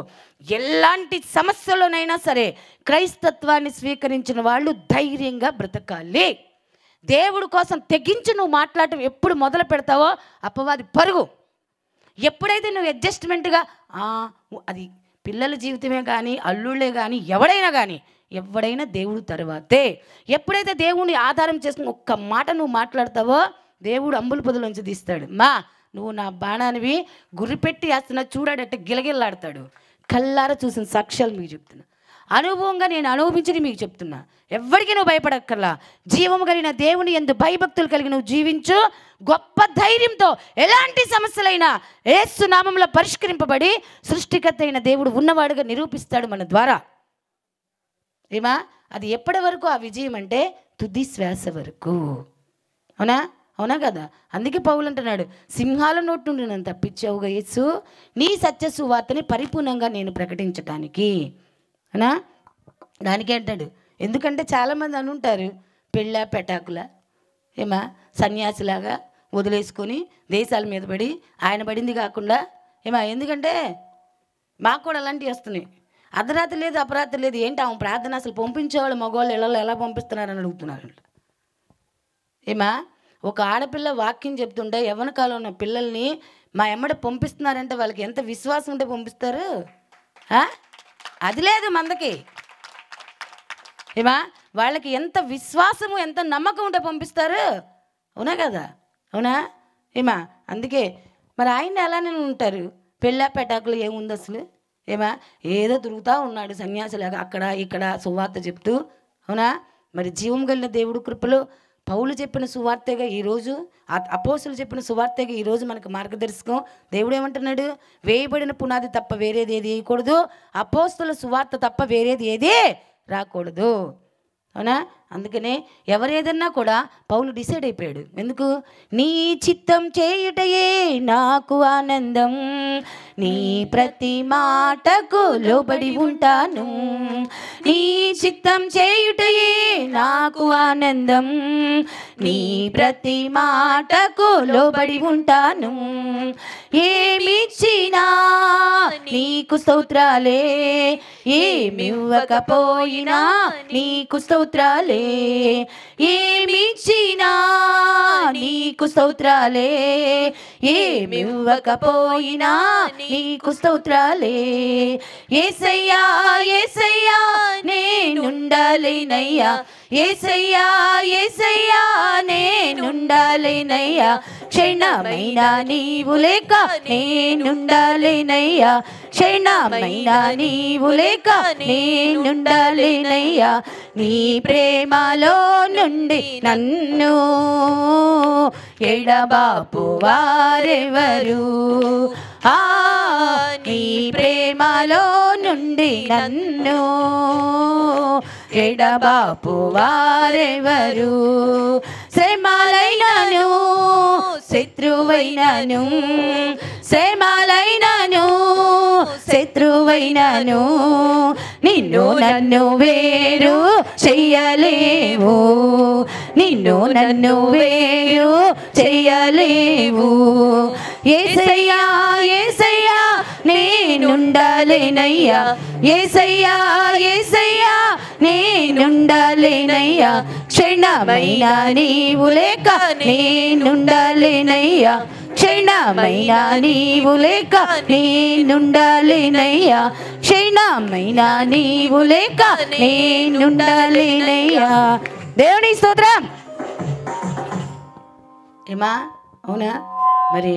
ఎలాంటి సమస్యలోనైనా సరే క్రైస్తత్వాన్ని స్వీకరించిన వాళ్ళు ధైర్యంగా బ్రతకాలి దేవుడి కోసం తెగించి నువ్వు మాట్లాడటం ఎప్పుడు మొదలు పెడతావో అపవాది పరుగు ఎప్పుడైతే నువ్వు అడ్జస్ట్మెంట్గా అది పిల్లల జీవితమే కానీ అల్లుళ్ళే కానీ ఎవడైనా కానీ ఎవడైనా దేవుడు తర్వాతే ఎప్పుడైతే దేవుడిని ఆధారం చేసుకుని ఒక్క మాట నువ్వు మాట్లాడతావో దేవుడు అంబుల పొదలోంచి తీస్తాడు మా నువ్వు నా బాణానివి గురిపెట్టి వేస్తున్నా చూడాడట్టు గిలగిల్లాడతాడు కల్లార చూసిన సాక్ష్యాలు మీకు చెప్తున్నా అనుభవంగా నేను అనుభవించని మీకు చెప్తున్నా ఎవ్వరికి నువ్వు భయపడక్కర్లా జీవము కలిగిన దేవుని ఎందు భయభక్తులు కలిగి నువ్వు జీవించు గొప్ప ధైర్యంతో ఎలాంటి సమస్యలైనా ఏసునామంలో పరిష్కరింపబడి సృష్టికర్త అయిన దేవుడు ఉన్నవాడుగా నిరూపిస్తాడు మన ద్వారా ఏమా అది ఎప్పటి వరకు ఆ విజయం అంటే తుది శ్వాస వరకు అవునా అవునా కదా అందుకే పౌలు అంటున్నాడు సింహాల నోటి నుండి నన్ను తప్పించావు గయస్సు నీ సత్య సువార్తని పరిపూర్ణంగా నేను ప్రకటించటానికి అవునా దానికి అంటాడు ఎందుకంటే చాలామంది అనుంటారు పెళ్ళ పెటాకుల ఏమా సన్యాసిలాగా వదిలేసుకొని దేశాల మీద పడి ఆయన పడింది కాకుండా ఏమా ఎందుకంటే మాకు కూడా అలాంటివి వస్తున్నాయి అర్ధరాత్రి లేదు అపరాత్రి లేదు ఏంటి ఆమె ప్రార్థన అసలు పంపించేవాళ్ళు మగవాళ్ళు ఇళ్ళలో ఎలా పంపిస్తున్నారని అడుగుతున్నారు ఏమా ఒక ఆడపిల్ల వాక్యం చెప్తుంటే ఎవరి కాలం ఉన్న పిల్లల్ని మా ఎమ్మడ పంపిస్తున్నారంటే వాళ్ళకి ఎంత విశ్వాసం ఉంటే పంపిస్తారు అది లేదు మందకి ఏమా వాళ్ళకి ఎంత విశ్వాసము ఎంత నమ్మకం ఉంటే పంపిస్తారు అవునా కదా అవునా ఏమా అందుకే మరి ఆయన ఎలానే ఉంటారు పెళ్ళా పెటాకులు ఏముంది అసలు ఏమా ఏదో తిరుగుతూ ఉన్నాడు సన్యాసిలాగా అక్కడ ఇక్కడ సువార్త చెప్తూ అవునా మరి జీవం కలిగిన దేవుడు కృపలో పౌలు చెప్పిన సువార్తగా ఈరోజు అపోసులు చెప్పిన సువార్తగా ఈరోజు మనకు మార్గదర్శకం దేవుడు ఏమంటున్నాడు వేయబడిన పునాది తప్ప వేరేది ఏది వేయకూడదు అపోస్తుల సువార్త తప్ప వేరేది ఏది రాకూడదు అవునా అందుకనే ఎవరేదన్నా కూడా పౌలు డిసైడ్ అయిపోయాడు ఎందుకు నీ చిత్తం చేయుటయే నాకు ఆనందం నీ ప్రతి మాటకు లోబడి ఉంటాను నీ చిత్తం చేయుటయే నాకు ఆనందం నీ ప్రతి మాటకు లోబడి ఉంటాను ఏమిచ్చినా నీకు స్తోత్రాలే ఏమివ్వకపోయినా నీకు స్తోత్రాలే స్తోత్రాలే ఏమిచ్చినా నీకు స్తోత్రాలే ఏమివ్వకపోయినా నీకు స్తోత్రాలే ఏసయ్యా ఏసయ్యా నేనుండాలేనయ్యా ఏసయ్యా ఏసయ్యా నేనుండాలేనయ్యా క్షణమైన నీవు లేక నేనుండాలేనయ్యా క్షణమైన నీవు లేక నేనుండాలేనయ్యా నీ ప్రేమ ప్రేమలో నుండి నన్ను ఎడబాపు వారెవరు ఆ నీ ప్రేమలో నుండి నన్ను ఎడబాపు వారెవరు శ్రమాలైనను శత్రువైనను శ్రమాలైనను శత్రువైనను నిన్ను నన్ను వేరు చెయ్యలేవు నిన్ను నన్ను వేరు చెయ్యలేవు ఏసయ్యా ఏసయ్యా నేనుండలేనయ్యా నేనుండలేనయ్యా క్షణమైనా నీవు లేక నేనుండలేనయ్యా క్షణమైనా నీవు లేక నేనుండలేనయ్యా క్షణమైనా నీవు లేక నేనుండలేనయ్యా దేవుని స్తోత్రం ఏమా అవునా మరి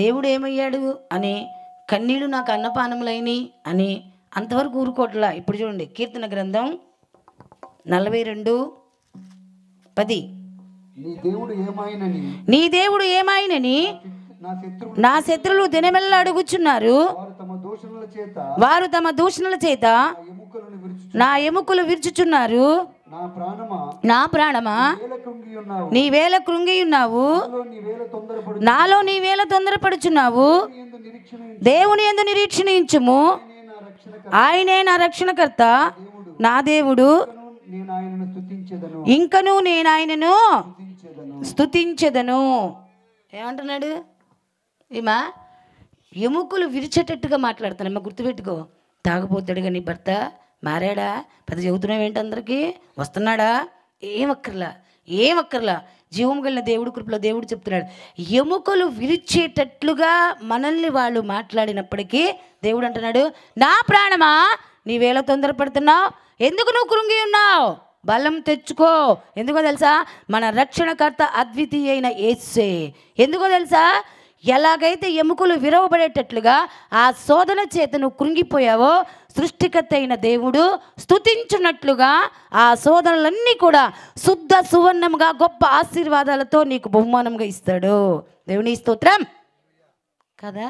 దేవుడు ఏమయ్యాడు అని కన్నీళ్ళు నాకు అన్నపానములైనవి అని అంతవరకు ఊరుకోట్లా ఇప్పుడు చూడండి కీర్తన గ్రంథం నలభై రెండు పది నీ దేవుడు ఏమాయనని నా శత్రులు దినమెల్ల అడుగుచున్నారు వారు తమ దూషణల చేత నా ఎముకలు విరుచుచున్నారు నా ప్రాణమా నీ వేల కృంగి ఉన్నావు నాలో నీ వేల తొందరపడుచున్నావు దేవుని ఎందు నిరీక్షణించుము ఆయనే నా రక్షణకర్త నా దేవుడు ఇంకను నేను ఆయనను స్థుతించదను ఏమంటున్నాడు ఏమా ఎముకలు విరిచేటట్టుగా మాట్లాడుతాను అమ్మ గుర్తుపెట్టుకో తాగబోతాడు నీ భర్త మారాడా పెద్ద చెబుతున్నావు ఏంటి అందరికీ వస్తున్నాడా ఏమక్కర్లా ఏమక్కర్లా జీవం కలిగిన దేవుడు కృపలో దేవుడు చెప్తున్నాడు ఎముకలు విరిచేటట్లుగా మనల్ని వాళ్ళు మాట్లాడినప్పటికీ దేవుడు అంటున్నాడు నా ప్రాణమా నీవేళ తొందరపడుతున్నావు ఎందుకు నువ్వు కృంగి ఉన్నావు బలం తెచ్చుకో ఎందుకో తెలుసా మన రక్షణకర్త అద్వితీయైన ఏసే ఎందుకో తెలుసా ఎలాగైతే ఎముకలు విరవబడేటట్లుగా ఆ శోధన చేతను కృంగిపోయావో సృష్టికర్త అయిన దేవుడు స్థుతించున్నట్లుగా ఆ శోధనలన్నీ కూడా శుద్ధ సువర్ణముగా గొప్ప ఆశీర్వాదాలతో నీకు బహుమానంగా ఇస్తాడు దేవుని స్తోత్రం కదా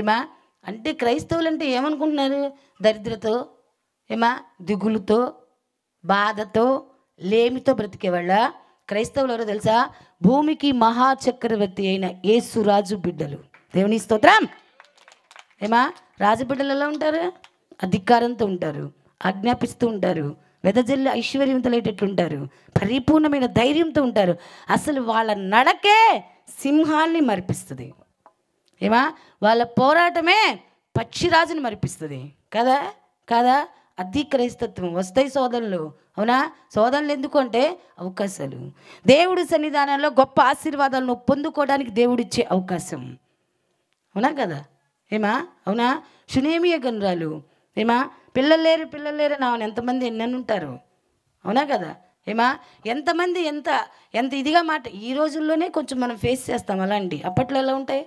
ఏమా అంటే క్రైస్తవులు అంటే ఏమనుకుంటున్నారు దరిద్రతో ఏమా దిగులుతో బాధతో లేమితో బ్రతికేవాళ్ళ క్రైస్తవులు ఎవరో తెలుసా భూమికి మహాచక్రవర్తి అయిన యేసు రాజు బిడ్డలు దేవుని స్తోత్రం ఏమా రాజు బిడ్డలు ఎలా ఉంటారు అధికారంతో ఉంటారు ఆజ్ఞాపిస్తూ ఉంటారు వెదజల్లి ఐశ్వర్యవంతులైనట్టు ఉంటారు పరిపూర్ణమైన ధైర్యంతో ఉంటారు అసలు వాళ్ళ నడకే సింహాల్ని మరిపిస్తుంది ఏమా వాళ్ళ పోరాటమే పక్షిరాజుని మరిపిస్తుంది కదా కదా అతి క్రైస్తత్వం వస్తాయి శోధనలు అవునా శోధనలు ఎందుకంటే అవకాశాలు దేవుడి సన్నిధానంలో గొప్ప ఆశీర్వాదాలను పొందుకోవడానికి దేవుడిచ్చే అవకాశం అవునా కదా ఏమా అవునా శునేమియ గనురాలు ఏమా పిల్లలు లేరు పిల్లలు లేరు నా ఎంతమంది ఉంటారు అవునా కదా ఏమా ఎంతమంది ఎంత ఎంత ఇదిగా మాట ఈ రోజుల్లోనే కొంచెం మనం ఫేస్ చేస్తాం అలాంటి అప్పట్లో ఎలా ఉంటాయి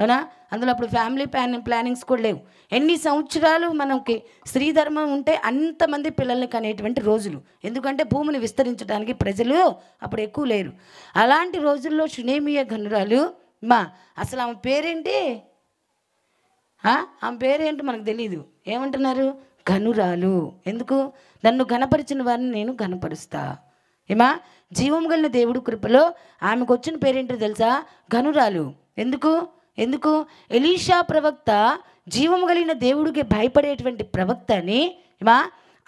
అవునా అందులో అప్పుడు ఫ్యామిలీ ప్లాన్ ప్లానింగ్స్ కూడా లేవు ఎన్ని సంవత్సరాలు మనకి స్త్రీ ధర్మం ఉంటే అంతమంది పిల్లలకి అనేటువంటి రోజులు ఎందుకంటే భూమిని విస్తరించడానికి ప్రజలు అప్పుడు ఎక్కువ లేరు అలాంటి రోజుల్లో షునేమియ గనురాలు మా అసలు ఆమె పేరేంటి ఆమె పేరేంటి మనకు తెలీదు ఏమంటున్నారు గనురాలు ఎందుకు నన్ను ఘనపరిచిన వారిని నేను ఘనపరుస్తా ఏమా జీవం కలిగిన దేవుడు కృపలో ఆమెకు వచ్చిన పేరేంటో తెలుసా గనురాలు ఎందుకు ఎందుకు ఎలీషా ప్రవక్త జీవం కలిగిన దేవుడికి భయపడేటువంటి ప్రవక్తని మా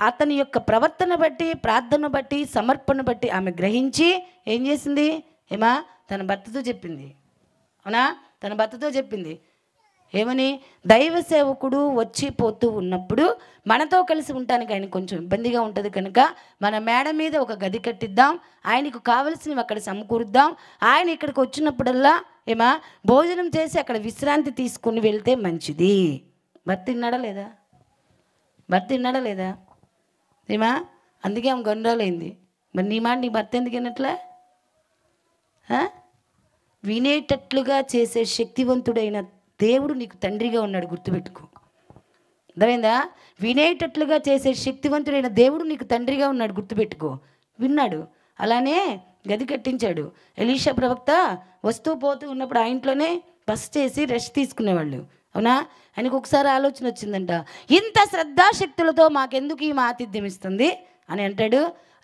అతని యొక్క ప్రవర్తన బట్టి ప్రార్థన బట్టి సమర్పణ బట్టి ఆమె గ్రహించి ఏం చేసింది ఏమా తన భర్తతో చెప్పింది అవునా తన భర్తతో చెప్పింది ఏమని దైవ సేవకుడు వచ్చి పోతూ ఉన్నప్పుడు మనతో కలిసి ఉండటానికి ఆయన కొంచెం ఇబ్బందిగా ఉంటుంది కనుక మన మేడ మీద ఒక గది కట్టిద్దాం ఆయనకు కావలసినవి అక్కడ సమకూరుద్దాం ఆయన ఇక్కడికి వచ్చినప్పుడల్లా ఏమా భోజనం చేసి అక్కడ విశ్రాంతి తీసుకుని వెళ్తే మంచిది భర్త తిన్నాడా లేదా భర్త తిన్నాడా లేదా ఏమా అందుకే ఆమె గండ్రోలైంది మరి నీ మాట నీ భర్త ఎందుకు వినట్లే వినేటట్లుగా చేసే శక్తివంతుడైన దేవుడు నీకు తండ్రిగా ఉన్నాడు గుర్తుపెట్టుకో అర్థమైందా వినేటట్లుగా చేసే శక్తివంతుడైన దేవుడు నీకు తండ్రిగా ఉన్నాడు గుర్తుపెట్టుకో విన్నాడు అలానే గది కట్టించాడు ఎలీషా ప్రవక్త వస్తూ పోతూ ఉన్నప్పుడు ఆ ఇంట్లోనే బస్ చేసి రెస్ట్ తీసుకునేవాళ్ళు అవునా ఆయనకు ఒకసారి ఆలోచన వచ్చిందంట ఇంత శ్రద్ధాశక్తులతో మాకెందుకు ఈ ఆతిథ్యం ఇస్తుంది అని అంటాడు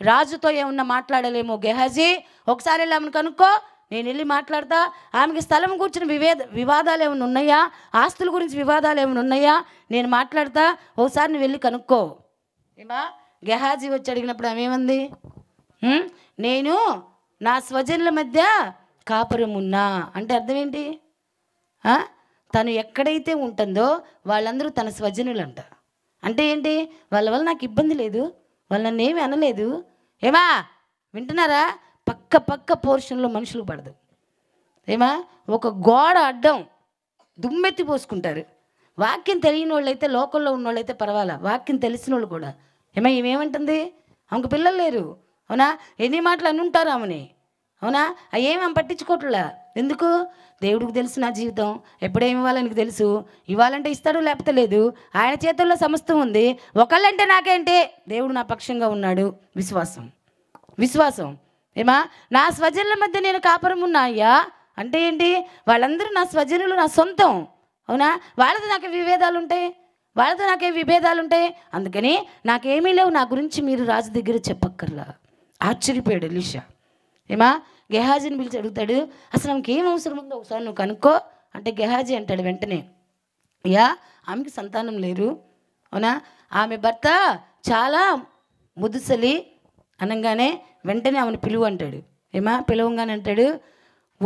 రాజుతో ఏమన్నా మాట్లాడలేమో గెహాజీ ఒకసారి వెళ్ళి ఆమెను కనుక్కో నేను వెళ్ళి మాట్లాడతా ఆమెకి స్థలం కూర్చుని వివేద వివాదాలు ఏమైనా ఉన్నాయా ఆస్తుల గురించి వివాదాలు ఏమైనా ఉన్నాయా నేను మాట్లాడతా ఒకసారి నువ్వు వెళ్ళి కనుక్కో ఏమా గెహాజీ వచ్చి అడిగినప్పుడు ఆమె ఏమంది నేను నా స్వజనుల మధ్య కాపురమున్నా అంటే అర్థం ఏంటి తను ఎక్కడైతే ఉంటుందో వాళ్ళందరూ తన స్వజనులు అంట అంటే ఏంటి వాళ్ళ వల్ల నాకు ఇబ్బంది లేదు వాళ్ళ నన్ను ఏమి అనలేదు ఏమా వింటున్నారా పక్క పక్క పోర్షన్లో మనుషులు పడదు ఏమా ఒక గోడ అడ్డం దుమ్మెత్తి పోసుకుంటారు వాక్యం తెలియని వాళ్ళైతే లోకల్లో ఉన్న వాళ్ళైతే పర్వాలా వాక్యం తెలిసిన వాళ్ళు కూడా ఏమా ఏమేమంటుంది ఆమెకు పిల్లలు లేరు అవునా ఎన్ని మాటలు అని ఉంటారు ఆమెని అవునా ఆమె పట్టించుకోవట్లా ఎందుకు దేవుడికి తెలుసు నా జీవితం ఎప్పుడేమి ఇవ్వాలని తెలుసు ఇవ్వాలంటే ఇస్తాడు లేకపోతే లేదు ఆయన చేతుల్లో సమస్తం ఉంది ఒకళ్ళంటే నాకేంటి దేవుడు నా పక్షంగా ఉన్నాడు విశ్వాసం విశ్వాసం ఏమా నా స్వజనుల మధ్య నేను కాపురం ఉన్నా అంటే ఏంటి వాళ్ళందరూ నా స్వజనులు నా సొంతం అవునా వాళ్ళతో నాకు విభేదాలు ఉంటాయి వాళ్ళతో నాకే విభేదాలు ఉంటాయి అందుకని నాకేమీ లేవు నా గురించి మీరు రాజు దగ్గర చెప్పక్కర్లా ఆశ్చర్యపోయాడు ఎలీషా ఏమా గెహాజీని పిలిచి అడుగుతాడు అసలు ఆమెకి ఏం అవసరం ఉందో ఒకసారి నువ్వు కనుక్కో అంటే గెహాజీ అంటాడు వెంటనే యా ఆమెకి సంతానం లేరు అవునా ఆమె భర్త చాలా ముదుసలి అనగానే వెంటనే ఆమెను పిలువు అంటాడు ఏమా పిలవంగానే అంటాడు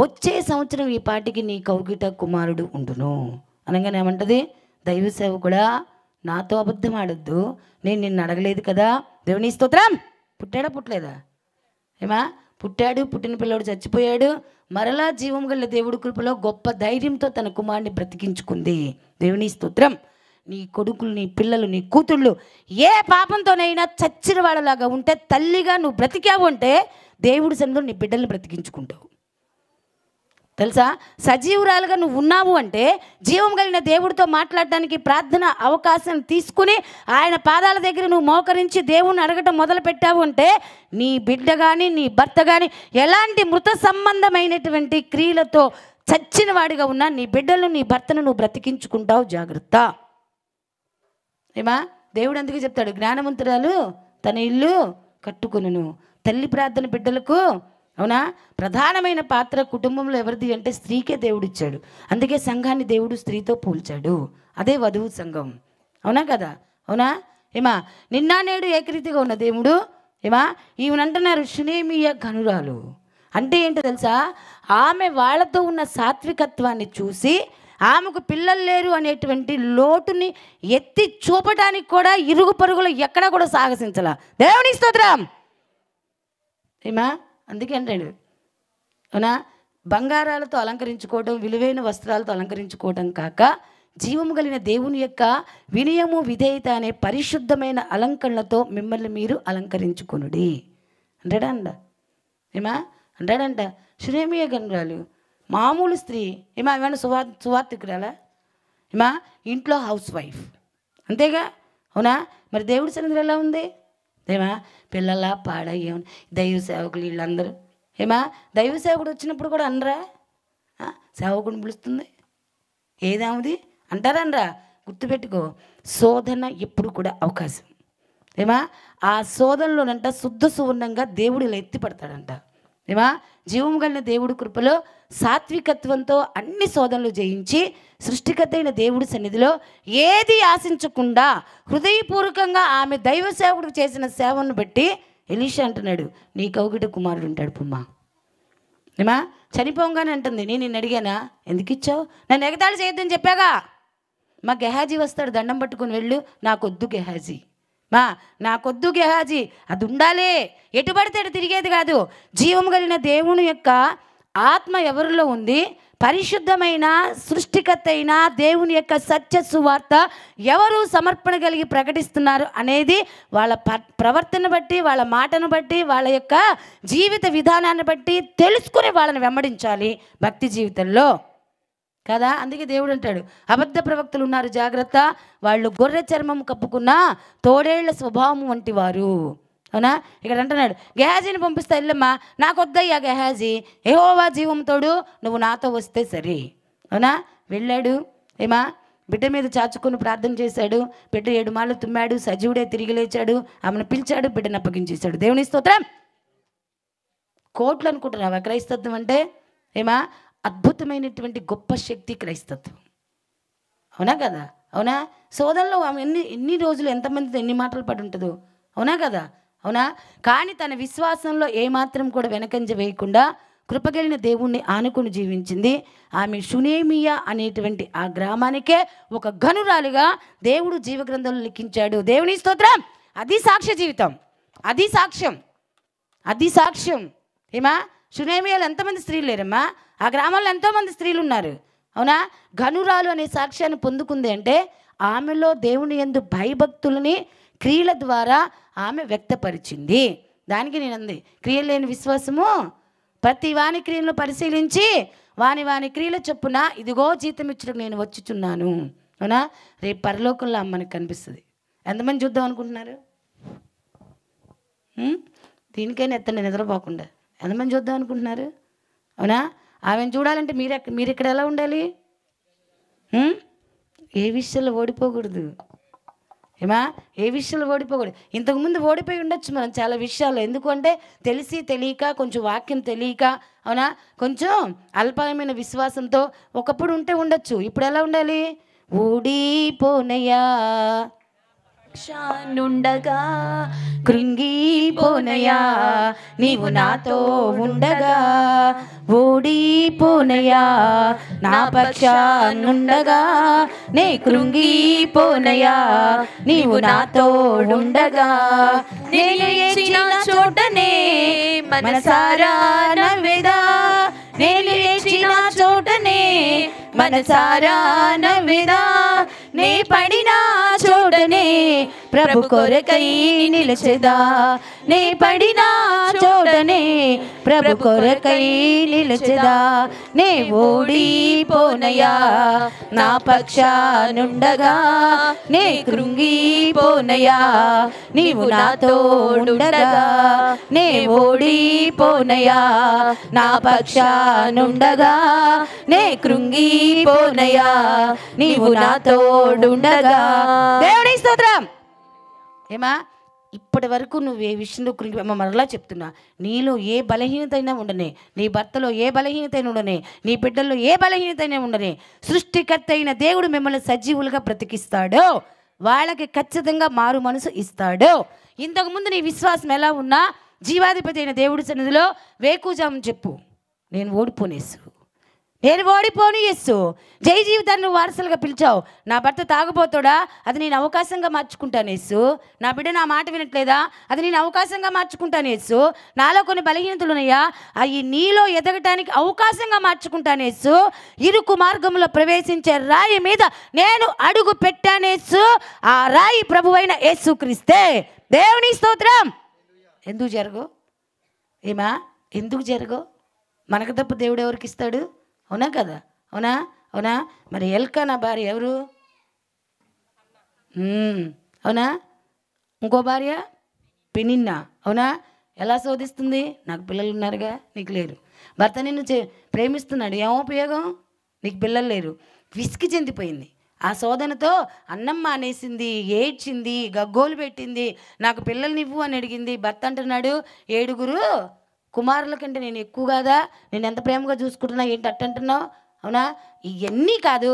వచ్చే సంవత్సరం ఈ పాటికి నీ కౌకిట కుమారుడు ఉండును అనగానే ఏమంటది దైవ సేవ కూడా నాతో అబద్ధం ఆడొద్దు నేను నిన్ను అడగలేదు కదా దేవుని స్తోత్రం పుట్టాడా పుట్టలేదా ఏమా పుట్టాడు పుట్టిన పిల్లడు చచ్చిపోయాడు మరలా జీవం గల దేవుడి కృపలో గొప్ప ధైర్యంతో తన కుమారుని బ్రతికించుకుంది దేవుని స్తోత్రం నీ కొడుకులు నీ పిల్లలు నీ కూతుళ్ళు ఏ పాపంతోనైనా చచ్చిన వాళ్ళలాగా ఉంటే తల్లిగా నువ్వు బ్రతికావు అంటే దేవుడి సన్నిధిలో నీ బిడ్డల్ని బ్రతికించుకుంటావు తెలుసా సజీవురాలుగా నువ్వు ఉన్నావు అంటే జీవం కలిగిన దేవుడితో మాట్లాడడానికి ప్రార్థన అవకాశం తీసుకుని ఆయన పాదాల దగ్గర నువ్వు మోకరించి దేవుణ్ణి అడగటం మొదలు పెట్టావు అంటే నీ బిడ్డ కానీ నీ భర్త కానీ ఎలాంటి మృత సంబంధమైనటువంటి క్రియలతో చచ్చిన వాడిగా ఉన్నా నీ బిడ్డలు నీ భర్తను నువ్వు బ్రతికించుకుంటావు జాగ్రత్త ఏమా దేవుడు అందుకు చెప్తాడు జ్ఞానవంతురాలు తన ఇల్లు కట్టుకును తల్లి ప్రార్థన బిడ్డలకు అవునా ప్రధానమైన పాత్ర కుటుంబంలో ఎవరిది అంటే స్త్రీకే దేవుడిచ్చాడు అందుకే సంఘాన్ని దేవుడు స్త్రీతో పోల్చాడు అదే వధువు సంఘం అవునా కదా అవునా ఏమా నిన్న నేడు ఏకరీతిగా ఉన్న దేవుడు ఏమా ఈమెనంటున్నారు షునేమియ కనురాలు అంటే ఏంటో తెలుసా ఆమె వాళ్ళతో ఉన్న సాత్వికత్వాన్ని చూసి ఆమెకు పిల్లలు లేరు అనేటువంటి లోటుని ఎత్తి చూపడానికి కూడా ఇరుగు పరుగులు ఎక్కడా కూడా సాహసించలా దేవుని స్తోత్రం ఏమా అందుకే అంటాడు అవునా బంగారాలతో అలంకరించుకోవడం విలువైన వస్త్రాలతో అలంకరించుకోవడం కాక జీవము కలిగిన దేవుని యొక్క వినయము విధేయత అనే పరిశుద్ధమైన అలంకరణలతో మిమ్మల్ని మీరు అలంకరించుకొనుడి అంటాడంట ఏమా అంటాడంట శ్రేమియ గనురాలు మామూలు స్త్రీ ఏమా ఏమైనా సువార్ సువార్తికురాలా ఏమా ఇంట్లో హౌస్ వైఫ్ అంతేగా అవునా మరి దేవుడి సన్నిధి ఎలా ఉంది ఏమా పిల్లల పాడ దైవ సేవకులు వీళ్ళందరూ ఏమా దైవ సేవకుడు వచ్చినప్పుడు కూడా అనరా సేవకుడిని పిలుస్తుంది ఏదేమిది అంటారనరా గుర్తుపెట్టుకో శోధన ఎప్పుడు కూడా అవకాశం ఏమా ఆ శోధనలోనంట శుద్ధ సువర్ణంగా దేవుడు ఇలా ఎత్తిపడతాడంట ఏమా జీవం కలిగిన దేవుడు కృపలో సాత్వికత్వంతో అన్ని శోధనలు జయించి సృష్టికర్తైన దేవుడి సన్నిధిలో ఏది ఆశించకుండా హృదయపూర్వకంగా ఆమె దైవ సేవకుడు చేసిన సేవను బట్టి ఎలీష అంటున్నాడు నీ కౌగిట కుమారుడు ఉంటాడు పుమ్మ ఏమా చనిపోగానే అంటుంది నేను నిన్ను అడిగానా ఎందుకు ఇచ్చావు నన్ను ఎగతాళి చేయొద్దని చెప్పాగా మా గెహాజీ వస్తాడు దండం పట్టుకుని వెళ్ళు నాకొద్దు గెహాజీ మా నాకొద్దు గెహాజీ అది ఉండాలే ఎటు పడితే తిరిగేది కాదు జీవం కలిగిన దేవుని యొక్క ఆత్మ ఎవరిలో ఉంది పరిశుద్ధమైన సృష్టికర్త అయిన దేవుని యొక్క సత్య సువార్త ఎవరు సమర్పణ కలిగి ప్రకటిస్తున్నారు అనేది వాళ్ళ ప ప్రవర్తన బట్టి వాళ్ళ మాటను బట్టి వాళ్ళ యొక్క జీవిత విధానాన్ని బట్టి తెలుసుకుని వాళ్ళని వెంబడించాలి భక్తి జీవితంలో కదా అందుకే దేవుడు అంటాడు అబద్ధ ప్రవక్తలు ఉన్నారు జాగ్రత్త వాళ్ళు గొర్రె చర్మం కప్పుకున్న తోడేళ్ల స్వభావం వంటి వారు అవునా ఇక్కడ అంటున్నాడు గెహాజీని పంపిస్తా ఇల్లమ్మా నాకు వద్దయ్యా గెహాజీ ఏహోవా జీవంతోడు నువ్వు నాతో వస్తే సరే అవునా వెళ్ళాడు ఏమా బిడ్డ మీద చాచుకొని ప్రార్థన చేశాడు బిడ్డ ఏడు మాలు తుమ్మాడు సజీవుడే తిరిగి లేచాడు ఆమెను పిలిచాడు బిడ్డను అప్పగించేశాడు దేవుని స్తోత్రం కోట్లు అనుకుంటున్నావా క్రైస్తత్వం అంటే ఏమా అద్భుతమైనటువంటి గొప్ప శక్తి క్రైస్తత్వం అవునా కదా అవునా సోదరులు ఆమె ఎన్ని ఎన్ని రోజులు ఎంతమందితో ఎన్ని మాటలు పడి ఉంటుందో అవునా కదా అవునా కానీ తన విశ్వాసంలో ఏమాత్రం కూడా వెనకంజ వేయకుండా కృపగలిగిన దేవుణ్ణి ఆనుకుని జీవించింది ఆమె షునేమియా అనేటువంటి ఆ గ్రామానికే ఒక గనురాలుగా దేవుడు జీవగ్రంథంలో లిఖించాడు దేవుని స్తోత్రం అది సాక్ష్య జీవితం అది సాక్ష్యం అది సాక్ష్యం ఏమా సునేమియాలు ఎంతమంది స్త్రీలు లేరమ్మా ఆ గ్రామంలో ఎంతోమంది స్త్రీలు ఉన్నారు అవునా గనురాలు అనే సాక్ష్యాన్ని పొందుకుంది అంటే ఆమెలో దేవుని ఎందు భయభక్తులని క్రియల ద్వారా ఆమె వ్యక్తపరిచింది దానికి అంది క్రియలు లేని విశ్వాసము ప్రతి వాని క్రియలను పరిశీలించి వాని వాని క్రియల చొప్పున ఇదిగో జీతం ఇచ్చుటకు నేను వచ్చుచున్నాను అవునా రేపు పరలోకంలో అమ్మని కనిపిస్తుంది ఎంతమంది చూద్దాం అనుకుంటున్నారు దీనికైనా ఎత్తండి నిద్రపోకుండా ఎంతమంది చూద్దాం అనుకుంటున్నారు అవునా ఆమెను చూడాలంటే మీరు మీరు ఇక్కడ ఎలా ఉండాలి ఏ విషయంలో ఓడిపోకూడదు ఏమా ఏ విషయంలో ఓడిపోకూడదు ఇంతకుముందు ఓడిపోయి ఉండొచ్చు మనం చాలా విషయాలు ఎందుకంటే తెలిసి తెలియక కొంచెం వాక్యం తెలియక అవునా కొంచెం అల్పమైన విశ్వాసంతో ఒకప్పుడు ఉంటే ఉండొచ్చు ఇప్పుడు ఎలా ఉండాలి ఓడిపోనయ్యా నుండగా కృంగిపోనయా నీవు నాతో ఉండగా ఓడిపోనయా నా పక్షానుండగా నే కృంగిపోనయా నీవు నాతో ఉండగా నేను చోటనే మనసారా నవ్వేదా నేను చోటనే మనసారా నవ్వేదా నే పడినా చూడనే ప్రభు కొరకై నిలచెదా నే పడినా చోటనే ప్రభు కొరకై నిలచెదా నే ఓడిపోనయా నా పక్షానుండగా నే కృంగిపోనయా నీవు నా తోడుండగా నే ఓడిపోనయా నా నుండగా నే కృంగిపోనయా నీవు నా తోడుండగా దేవుడి స్తోత్రం ఏమా ఇప్పటి వరకు నువ్వు ఏ విషయంలో కృంగి మరలా చెప్తున్నా నీలో ఏ బలహీనత అయినా ఉండనే నీ భర్తలో ఏ బలహీనత అయినా ఉండనే నీ బిడ్డల్లో ఏ బలహీనత అయినా ఉండనే సృష్టికర్త అయిన దేవుడు మిమ్మల్ని సజీవులుగా బ్రతికిస్తాడు వాళ్ళకి ఖచ్చితంగా మారు మనసు ఇస్తాడు ఇంతకుముందు నీ విశ్వాసం ఎలా ఉన్నా జీవాధిపతి అయిన దేవుడి సన్నిధిలో వేకూజాము చెప్పు నేను ఓడిపోనేసు నేను ఓడిపోను ఎస్సు జయ జీవితాన్ని నువ్వు వారసులుగా పిలిచావు నా భర్త తాగుపోతాడా అది నేను అవకాశంగా మార్చుకుంటాను యేసు నా బిడ్డ నా మాట వినట్లేదా అది నేను అవకాశంగా మార్చుకుంటాను యేసు నాలో కొన్ని బలహీనతలు ఉన్నాయా అవి నీలో ఎదగటానికి అవకాశంగా మార్చుకుంటాను యేసు ఇరుకు మార్గంలో ప్రవేశించే రాయి మీద నేను అడుగు పెట్టానేసు ఆ రాయి ప్రభువైన యేసు క్రిస్తే దేవుని స్తోత్రం ఎందుకు జరుగు ఏమా ఎందుకు జరుగు మనకు తప్ప దేవుడు ఎవరికి ఇస్తాడు అవునా కదా అవునా అవునా మరి ఎల్కనా భార్య ఎవరు అవునా ఇంకో భార్య పెనిన్నా అవునా ఎలా శోధిస్తుంది నాకు పిల్లలు ఉన్నారుగా నీకు లేరు భర్త నిన్ను ప్రేమిస్తున్నాడు ఏం ఉపయోగం నీకు పిల్లలు లేరు విసికి చెందిపోయింది ఆ శోధనతో అన్నం మానేసింది ఏడ్చింది గగ్గోలు పెట్టింది నాకు పిల్లల్నివ్వు అని అడిగింది భర్త అంటున్నాడు ఏడుగురు కుమారుల కంటే నేను ఎక్కువ కాదా నేను ఎంత ప్రేమగా చూసుకుంటున్నా ఏంటి అట్టంటున్నావు అవునా ఇవన్నీ కాదు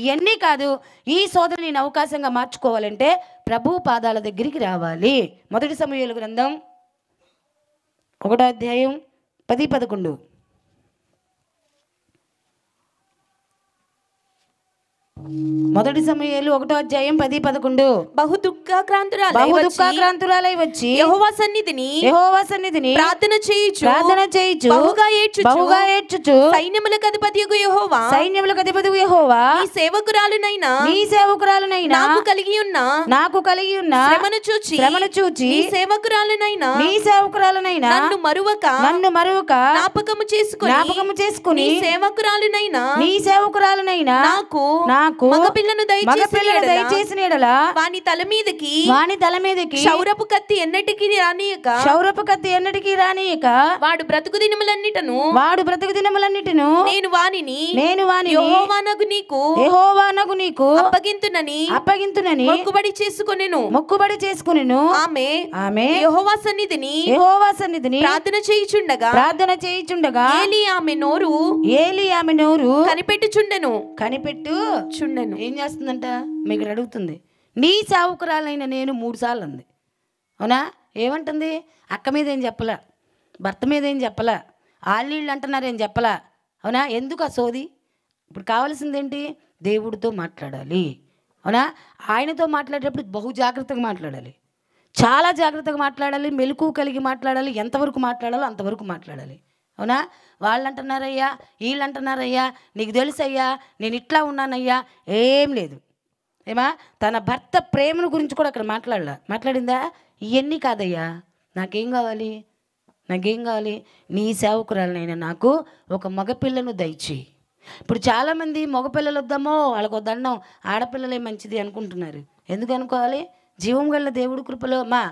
ఇవన్నీ కాదు ఈ సోదరు నేను అవకాశంగా మార్చుకోవాలంటే ప్రభు పాదాల దగ్గరికి రావాలి మొదటి సమయాల గ్రంథం ఒకటో అధ్యాయం పది పదకొండు మొదటి సమయాలు ఒకటో అధ్యాయం పది పదకొండు బహు దుఃఖాక్రాంతురాలై బహు దుఃఖాక్రాంతురాలై వచ్చి యహోవా సన్నిధిని యహోవా సన్నిధిని ప్రార్థన చేయుచు ప్రార్థన చేయుచు బహుగా బహుగా ఏడ్చుచు యహోవా యహోవా నీ సేవకురాలునైనా నీ సేవకురాలునైనా నాకు కలిగి ఉన్న నాకు కలిగి ఉన్న శ్రమను చూచి శ్రమను చూచి నీ సేవకురాలునైనా నీ సేవకురాలునైనా నన్ను మరువక నన్ను మరువక జ్ఞాపకము చేసుకుని జ్ఞాపకము చేసుకుని నీ సేవకురాలునైనా నీ సేవకురాలునైనా నాకు నాకు నాకు మగపిల్లను దయచేసి దయచేసిన వాని తల మీదకి వాని తల మీదకి శౌరపు కత్తి ఎన్నటికి రానియక శౌరపు కత్తి ఎన్నటికి రానియక వాడు బ్రతుకు దినములన్నిటను వాడు బ్రతుకు దినములన్నిటను నేను వానిని నేను వాని యెహోవానగు నీకు యెహోవానగు నీకు అప్పగింతునని అప్పగింతునని మొక్కుబడి చేసుకొనెను మొక్కుబడి చేసుకొనెను ఆమె ఆమె యెహోవా సన్నిధిని యెహోవా సన్నిధిని ప్రార్థన చేయుచుండగా ప్రార్థన చేయుచుండగా ఏలి ఆమె నోరు ఏలి ఆమె నోరు కనిపెట్టుచుండెను కనిపెట్టు ఉండెను ఏం చేస్తుందంట మీకు అడుగుతుంది నీ చావుకురాలైన నేను మూడు సార్లు అంది అవునా ఏమంటుంది అక్క మీద ఏం చెప్పలా భర్త మీద ఏం చెప్పలా ఆళ్ళీళ్ళు అంటున్నారు ఏం చెప్పలా అవునా ఎందుకు ఆ సోది ఇప్పుడు కావాల్సిందేంటి దేవుడితో మాట్లాడాలి అవునా ఆయనతో మాట్లాడేటప్పుడు బహు జాగ్రత్తగా మాట్లాడాలి చాలా జాగ్రత్తగా మాట్లాడాలి మెలకు కలిగి మాట్లాడాలి ఎంతవరకు మాట్లాడాలో అంతవరకు మాట్లాడాలి అవునా వాళ్ళు అంటున్నారయ్యా వీళ్ళు అంటున్నారయ్యా నీకు తెలుసయ్యా నేను ఇట్లా ఉన్నానయ్యా ఏం లేదు ఏమా తన భర్త ప్రేమను గురించి కూడా అక్కడ మాట్లాడాల మాట్లాడిందా ఇవన్నీ కాదయ్యా నాకేం కావాలి నాకేం కావాలి నీ సేవకురాలనైనా నాకు ఒక మగపిల్లను దయచేయి ఇప్పుడు చాలామంది మగపిల్లలు వద్దామో వాళ్ళకు దండం ఆడపిల్లలే మంచిది అనుకుంటున్నారు ఎందుకు అనుకోవాలి జీవం గల దేవుడు కృపలో మా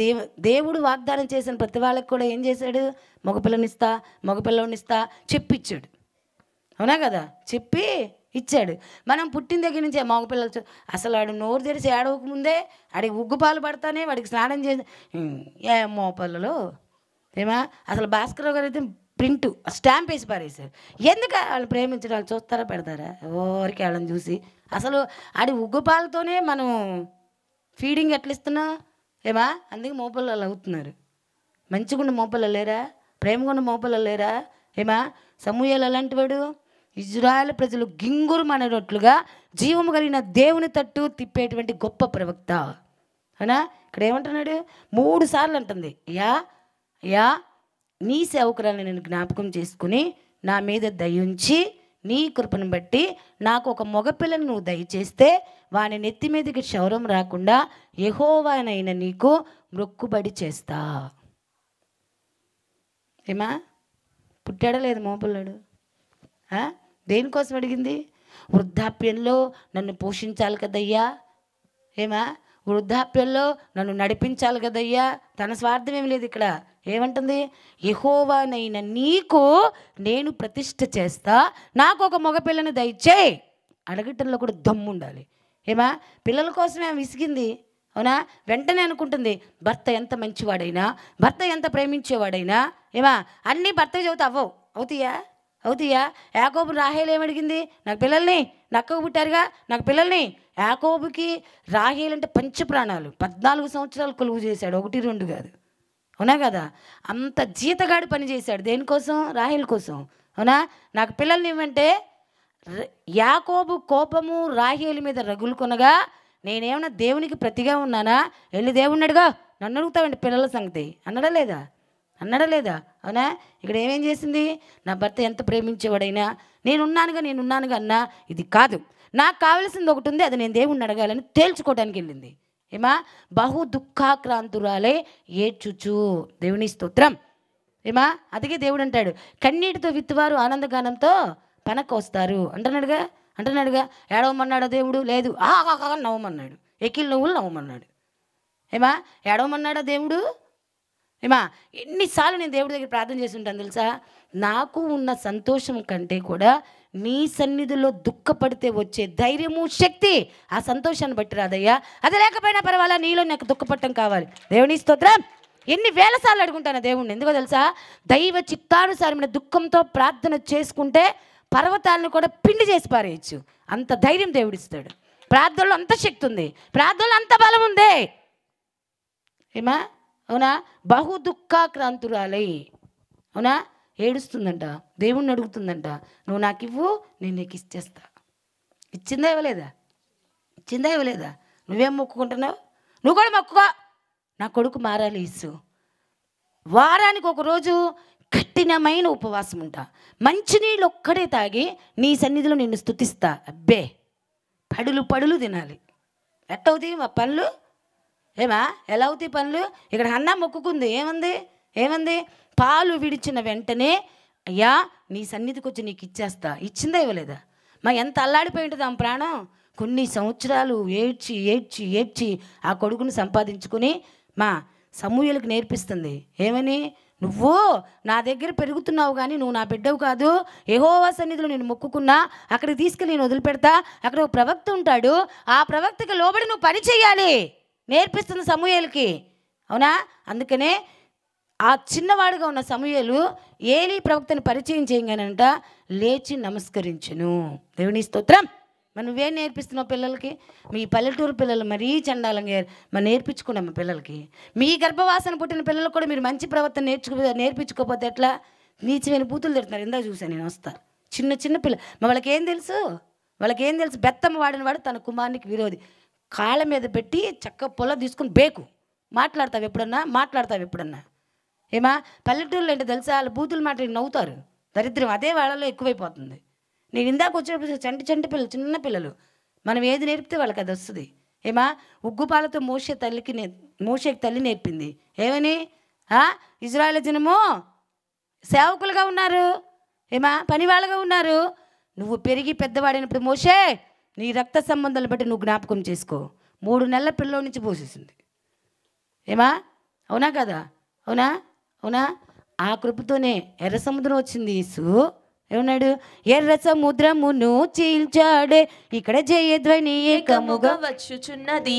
దే దేవుడు వాగ్దానం చేసిన ప్రతి వాళ్ళకి కూడా ఏం చేశాడు మగపిల్లనిస్తా మగపిల్లనిస్తా చెప్పిచ్చాడు అవునా కదా చెప్పి ఇచ్చాడు మనం పుట్టిన దగ్గర నుంచి మగపిల్లలు అసలు వాడు నోరు తెరిచి ఏడవకముందే వాడికి ఉగ్గుపాలు పడతానే వాడికి స్నానం చేసి ఏ పిల్లలు ఏమా అసలు భాస్కర్ గారు అయితే ప్రింట్ స్టాంప్ వేసి పారేశారు ఎందుకు వాళ్ళు ప్రేమించడం వాళ్ళు చూస్తారా పెడతారా ఎవరికి వాళ్ళని చూసి అసలు ఆడి ఉగ్గుపాలతోనే మనం ఫీడింగ్ ఎట్లా ఇస్తున్నాం ఏమా అందుకే మోపల్లలు అవుతున్నారు మంచిగున్న మోపల్ల లేరా ప్రేమగుండ మోపల్ల లేరా ఏమా సమూహాలు అలాంటి వాడు ఇజ్రాయల్ ప్రజలు మనట్లుగా జీవము కలిగిన దేవుని తట్టు తిప్పేటువంటి గొప్ప ప్రవక్త అవునా ఇక్కడ ఏమంటున్నాడు మూడు సార్లు అంటుంది యా యా నీ సేవకురాలను నేను జ్ఞాపకం చేసుకుని నా మీద దయించి నీ కృపను బట్టి నాకు ఒక మగపిల్లను నువ్వు దయచేస్తే వాని నెత్తి మీదకి క్షౌరం రాకుండా యహోవానైన నీకు మృక్కుబడి చేస్తా ఏమా పుట్టాడా లేదు మోపిల్లాడు దేనికోసం అడిగింది వృద్ధాప్యంలో నన్ను పోషించాలి కదయ్యా ఏమా వృద్ధాప్యంలో నన్ను నడిపించాలి కదయ్యా తన స్వార్థం ఏం లేదు ఇక్కడ ఏమంటుంది యహోవానైన నీకు నేను ప్రతిష్ట చేస్తా నాకు ఒక మగపిల్లని దయచే అడగటంలో కూడా దమ్ముండాలి ఏమా పిల్లల కోసమే విసిగింది అవునా వెంటనే అనుకుంటుంది భర్త ఎంత మంచివాడైనా భర్త ఎంత ప్రేమించేవాడైనా ఏమా అన్నీ భర్త చదువుతా అవ్వవు అవుతాయా అవుతాయా యాకోబు రాహేలు ఏమడిగింది నాకు పిల్లల్ని నక్కకు పుట్టారుగా నాకు పిల్లల్ని యాకోబుకి రాహేలు అంటే పంచప్రాణాలు పద్నాలుగు సంవత్సరాలు కొలువు చేశాడు ఒకటి రెండు కాదు అవునా కదా అంత జీతగాడు పని చేశాడు దేనికోసం రాహేల్ కోసం అవునా నాకు పిల్లల్ని ఇవ్వంటే యాకోబు కోపము రాహేలు మీద రగులుకొనగా నేనేమన్నా దేవునికి ప్రతిగా ఉన్నానా వెళ్ళి దేవున్నాడుగా నన్ను అడుగుతావండి పిల్లల సంగతి అన్నడా లేదా అన్నడా లేదా అవునా ఇక్కడ ఏమేం చేసింది నా భర్త ఎంత ప్రేమించేవాడైనా నేనున్నానుగా నేనున్నానుగా అన్నా ఇది కాదు నాకు కావలసింది ఒకటి ఉంది అది నేను దేవుణ్ణి అడగాలని తేల్చుకోవడానికి వెళ్ళింది ఏమా బహు దుఃఖాక్రాంతురాలే ఏడ్చుచు దేవుని స్తోత్రం ఏమా అదిగే దేవుడు అంటాడు కన్నీటితో విత్తువారు ఆనందగానంతో పెనక్కి వస్తారు అంటున్నాడుగా అంటున్నాడుగా ఏడవమన్నాడు దేవుడు లేదు ఆగా నవ్వమన్నాడు ఎకిల్ నవ్వులు నవ్వమన్నాడు ఏమా ఏడవమన్నాడా దేవుడు ఏమా ఎన్నిసార్లు నేను దేవుడి దగ్గర ప్రార్థన చేసి ఉంటాను తెలుసా నాకు ఉన్న సంతోషం కంటే కూడా నీ సన్నిధిలో దుఃఖపడితే వచ్చే ధైర్యము శక్తి ఆ సంతోషాన్ని బట్టి రాదయ్యా అది లేకపోయినా పర్వాలా నీలో నాకు దుఃఖపట్టం కావాలి దేవుని స్తోత్రం ఎన్ని వేల సార్లు అడుగుంటాను దేవుణ్ణి ఎందుకో తెలుసా దైవ చిత్తానుసారమైన దుఃఖంతో ప్రార్థన చేసుకుంటే పర్వతాలను కూడా పిండి చేసి పారేయచ్చు అంత ధైర్యం దేవుడిస్తాడు ప్రార్థనలో అంత శక్తి ఉంది ప్రార్థనలో అంత బలం ఉంది ఏమా అవునా బహు దుఃఖాక్రాంతురాలై అవునా ఏడుస్తుందంట దేవుణ్ణి అడుగుతుందంట నువ్వు నాకు ఇవ్వు నేను నీకు ఇచ్చేస్తా ఇచ్చిందా ఇవ్వలేదా ఇచ్చిందా ఇవ్వలేదా నువ్వేం మొక్కుకుంటున్నావు నువ్వు కూడా మొక్కుకో నా కొడుకు మారాలి ఇస్సు వారానికి ఒకరోజు కఠినమైన ఉపవాసం ఉంటా మంచినీళ్ళు ఒక్కడే తాగి నీ సన్నిధిలో నిన్ను స్థుతిస్తా అబ్బే పడులు పడులు తినాలి ఎట్టవుతాయి మా పనులు ఏమా ఎలా అవుతాయి పనులు ఇక్కడ అన్న మొక్కుకుంది ఏమంది ఏమంది పాలు విడిచిన వెంటనే అయ్యా నీ సన్నిధికి వచ్చి నీకు ఇచ్చేస్తా ఇచ్చిందా ఇవ్వలేదా మా ఎంత అల్లాడిపోయి ఉంటుంది ఆ ప్రాణం కొన్ని సంవత్సరాలు ఏడ్చి ఏడ్చి ఏడ్చి ఆ కొడుకును సంపాదించుకుని మా సమూహలకు నేర్పిస్తుంది ఏమని నువ్వు నా దగ్గర పెరుగుతున్నావు కానీ నువ్వు నా బిడ్డవు కాదు యహోవా సన్నిధిలో నేను మొక్కుకున్నా అక్కడికి తీసుకెళ్ళి నేను వదిలిపెడతా అక్కడ ఒక ప్రవక్త ఉంటాడు ఆ ప్రవక్తకి లోబడి నువ్వు పని చేయాలి నేర్పిస్తుంది సమూహలకి అవునా అందుకనే ఆ చిన్నవాడుగా ఉన్న సమూహలు ఏలీ ప్రవక్తను పరిచయం చేయగానంట లేచి నమస్కరించును దేవుని స్తోత్రం మరి నువ్వేం నేర్పిస్తున్నావు పిల్లలకి మీ పల్లెటూరు పిల్లలు మరీ చండాలంగా మరి నేర్పించుకున్నాం మా పిల్లలకి మీ గర్భవాసన పుట్టిన పిల్లలకు కూడా మీరు మంచి ప్రవర్తన నేర్చుకో నేర్పించుకోకపోతే ఎట్లా నీచమైన బూతులు తిడుతున్నారు ఇందా చూసాను నేను వస్తాను చిన్న చిన్న పిల్ల మరి వాళ్ళకి ఏం తెలుసు వాళ్ళకి ఏం తెలుసు బెత్తమ్మ వాడిన వాడు తన కుమారునికి విరోధి కాళ్ళ మీద పెట్టి చక్క పొల తీసుకుని బేకు మాట్లాడతావు ఎప్పుడన్నా మాట్లాడతావు ఎప్పుడన్నా ఏమా పల్లెటూరులో ఏంటో తెలుసా వాళ్ళు బూతులు మాట నవ్వుతారు దరిద్రం అదే వాళ్ళలో ఎక్కువైపోతుంది నేను ఇందాక వచ్చినప్పుడు చంటి చంటి పిల్లలు చిన్న పిల్లలు మనం ఏది నేర్పితే వాళ్ళకి అది వస్తుంది ఏమా ఉగ్గుపాలతో మోసే తల్లికి నే మోసేకి తల్లి నేర్పింది ఏమని ఇజ్రాయల్ జనము సేవకులుగా ఉన్నారు ఏమా పనివాళ్ళగా ఉన్నారు నువ్వు పెరిగి పెద్దవాడైనప్పుడు మోసే నీ రక్త సంబంధాలు బట్టి నువ్వు జ్ఞాపకం చేసుకో మూడు నెలల పిల్లల నుంచి పోసేసింది ఏమా అవునా కదా అవునా అవునా ఆ కృపతోనే ఎర్ర సముద్రం వచ్చింది యేసు ఏమన్నాడు ఎర్ర సముద్రమును చీల్చాడే ఇక్కడ జయధ్వని ఏకముగా వచ్చుచున్నది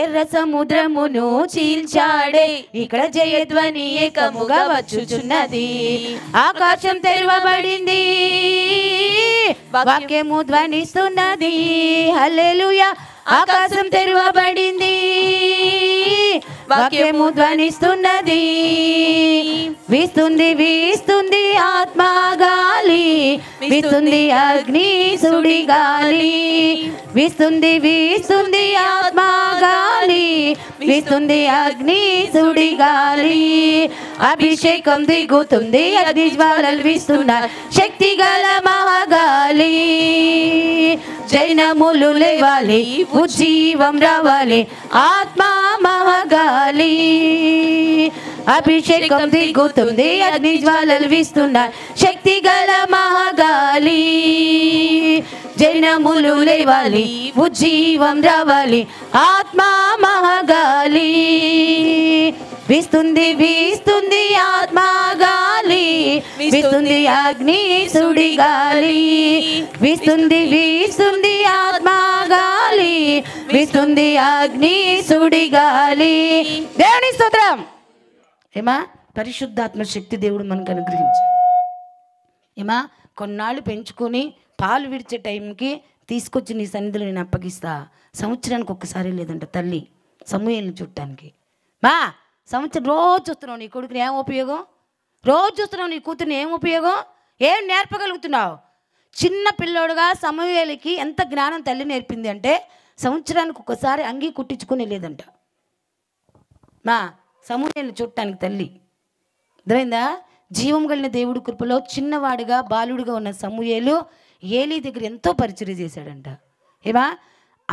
ఎర్ర సముద్రమును చీల్చాడే ఇక్కడ జయధ్వని ఏకముగా వచ్చుచున్నది ఆకాశం తెరవబడింది వాక్యము ధ్వనిస్తున్నది హల్లెలూయా ఆకాశం తెరవబడింది వాక్యము ధ్వనిస్తున్నది వీస్తుంది వీస్తుంది ఆత్మా గాలి వీస్తుంది అగ్ని సుడి గాలి వీస్తుంది వీస్తుంది ఆత్మా గాలి వీస్తుంది అగ్ని సుడి గాలి అభిషేకం దిగుతుంది అగ్ని జ్వాలలు వీస్తున్నారు శక్తి గల మహాగాలి జైనములు లేవాలి జీవం రవలే ఆత్మా మహగాలి అభిషేకం దిగుతుంది అగ్ని జ్వాలలు వీస్తున్నాయి శక్తి గల మహగాలి జనములు లేవాలి ఉజ్జీవం రావాలి ఆత్మ మహగాలి విస్తుంది వీస్తుంది ఆత్మ గాలి విస్తుంది అగ్ని సుడి గాలి విస్తుంది వీస్తుంది ఆత్మ గాలి విస్తుంది అగ్ని సుడి గాలి దేవుని స్తోత్రం ఏమా పరిశుద్ధాత్మ శక్తి దేవుడు మనకు అనుగ్రహించాడు ఏమా కొన్నాళ్ళు పెంచుకొని పాలు విడిచే టైంకి తీసుకొచ్చి నీ సన్నిధిలో నేను అప్పగిస్తా సంవత్సరానికి ఒక్కసారి లేదంట తల్లి సమూహాలను చుట్టానికి మా సంవత్సరం రోజు చూస్తున్నావు నీ కొడుకుని ఏం ఉపయోగం రోజు చూస్తున్నావు నీ కూతుర్ని ఏం ఉపయోగం ఏం నేర్పగలుగుతున్నావు చిన్న పిల్లోడుగా సమూహేలికి ఎంత జ్ఞానం తల్లి నేర్పింది అంటే సంవత్సరానికి ఒకసారి అంగీ కుట్టించుకునే లేదంట మా సమూహాలను చూడటానికి తల్లి అర్థమైందా జీవం కలిగిన దేవుడి కృపలో చిన్నవాడిగా బాలుడిగా ఉన్న సమూహాలు ఏలీ దగ్గర ఎంతో పరిచయం చేశాడంట ఏమా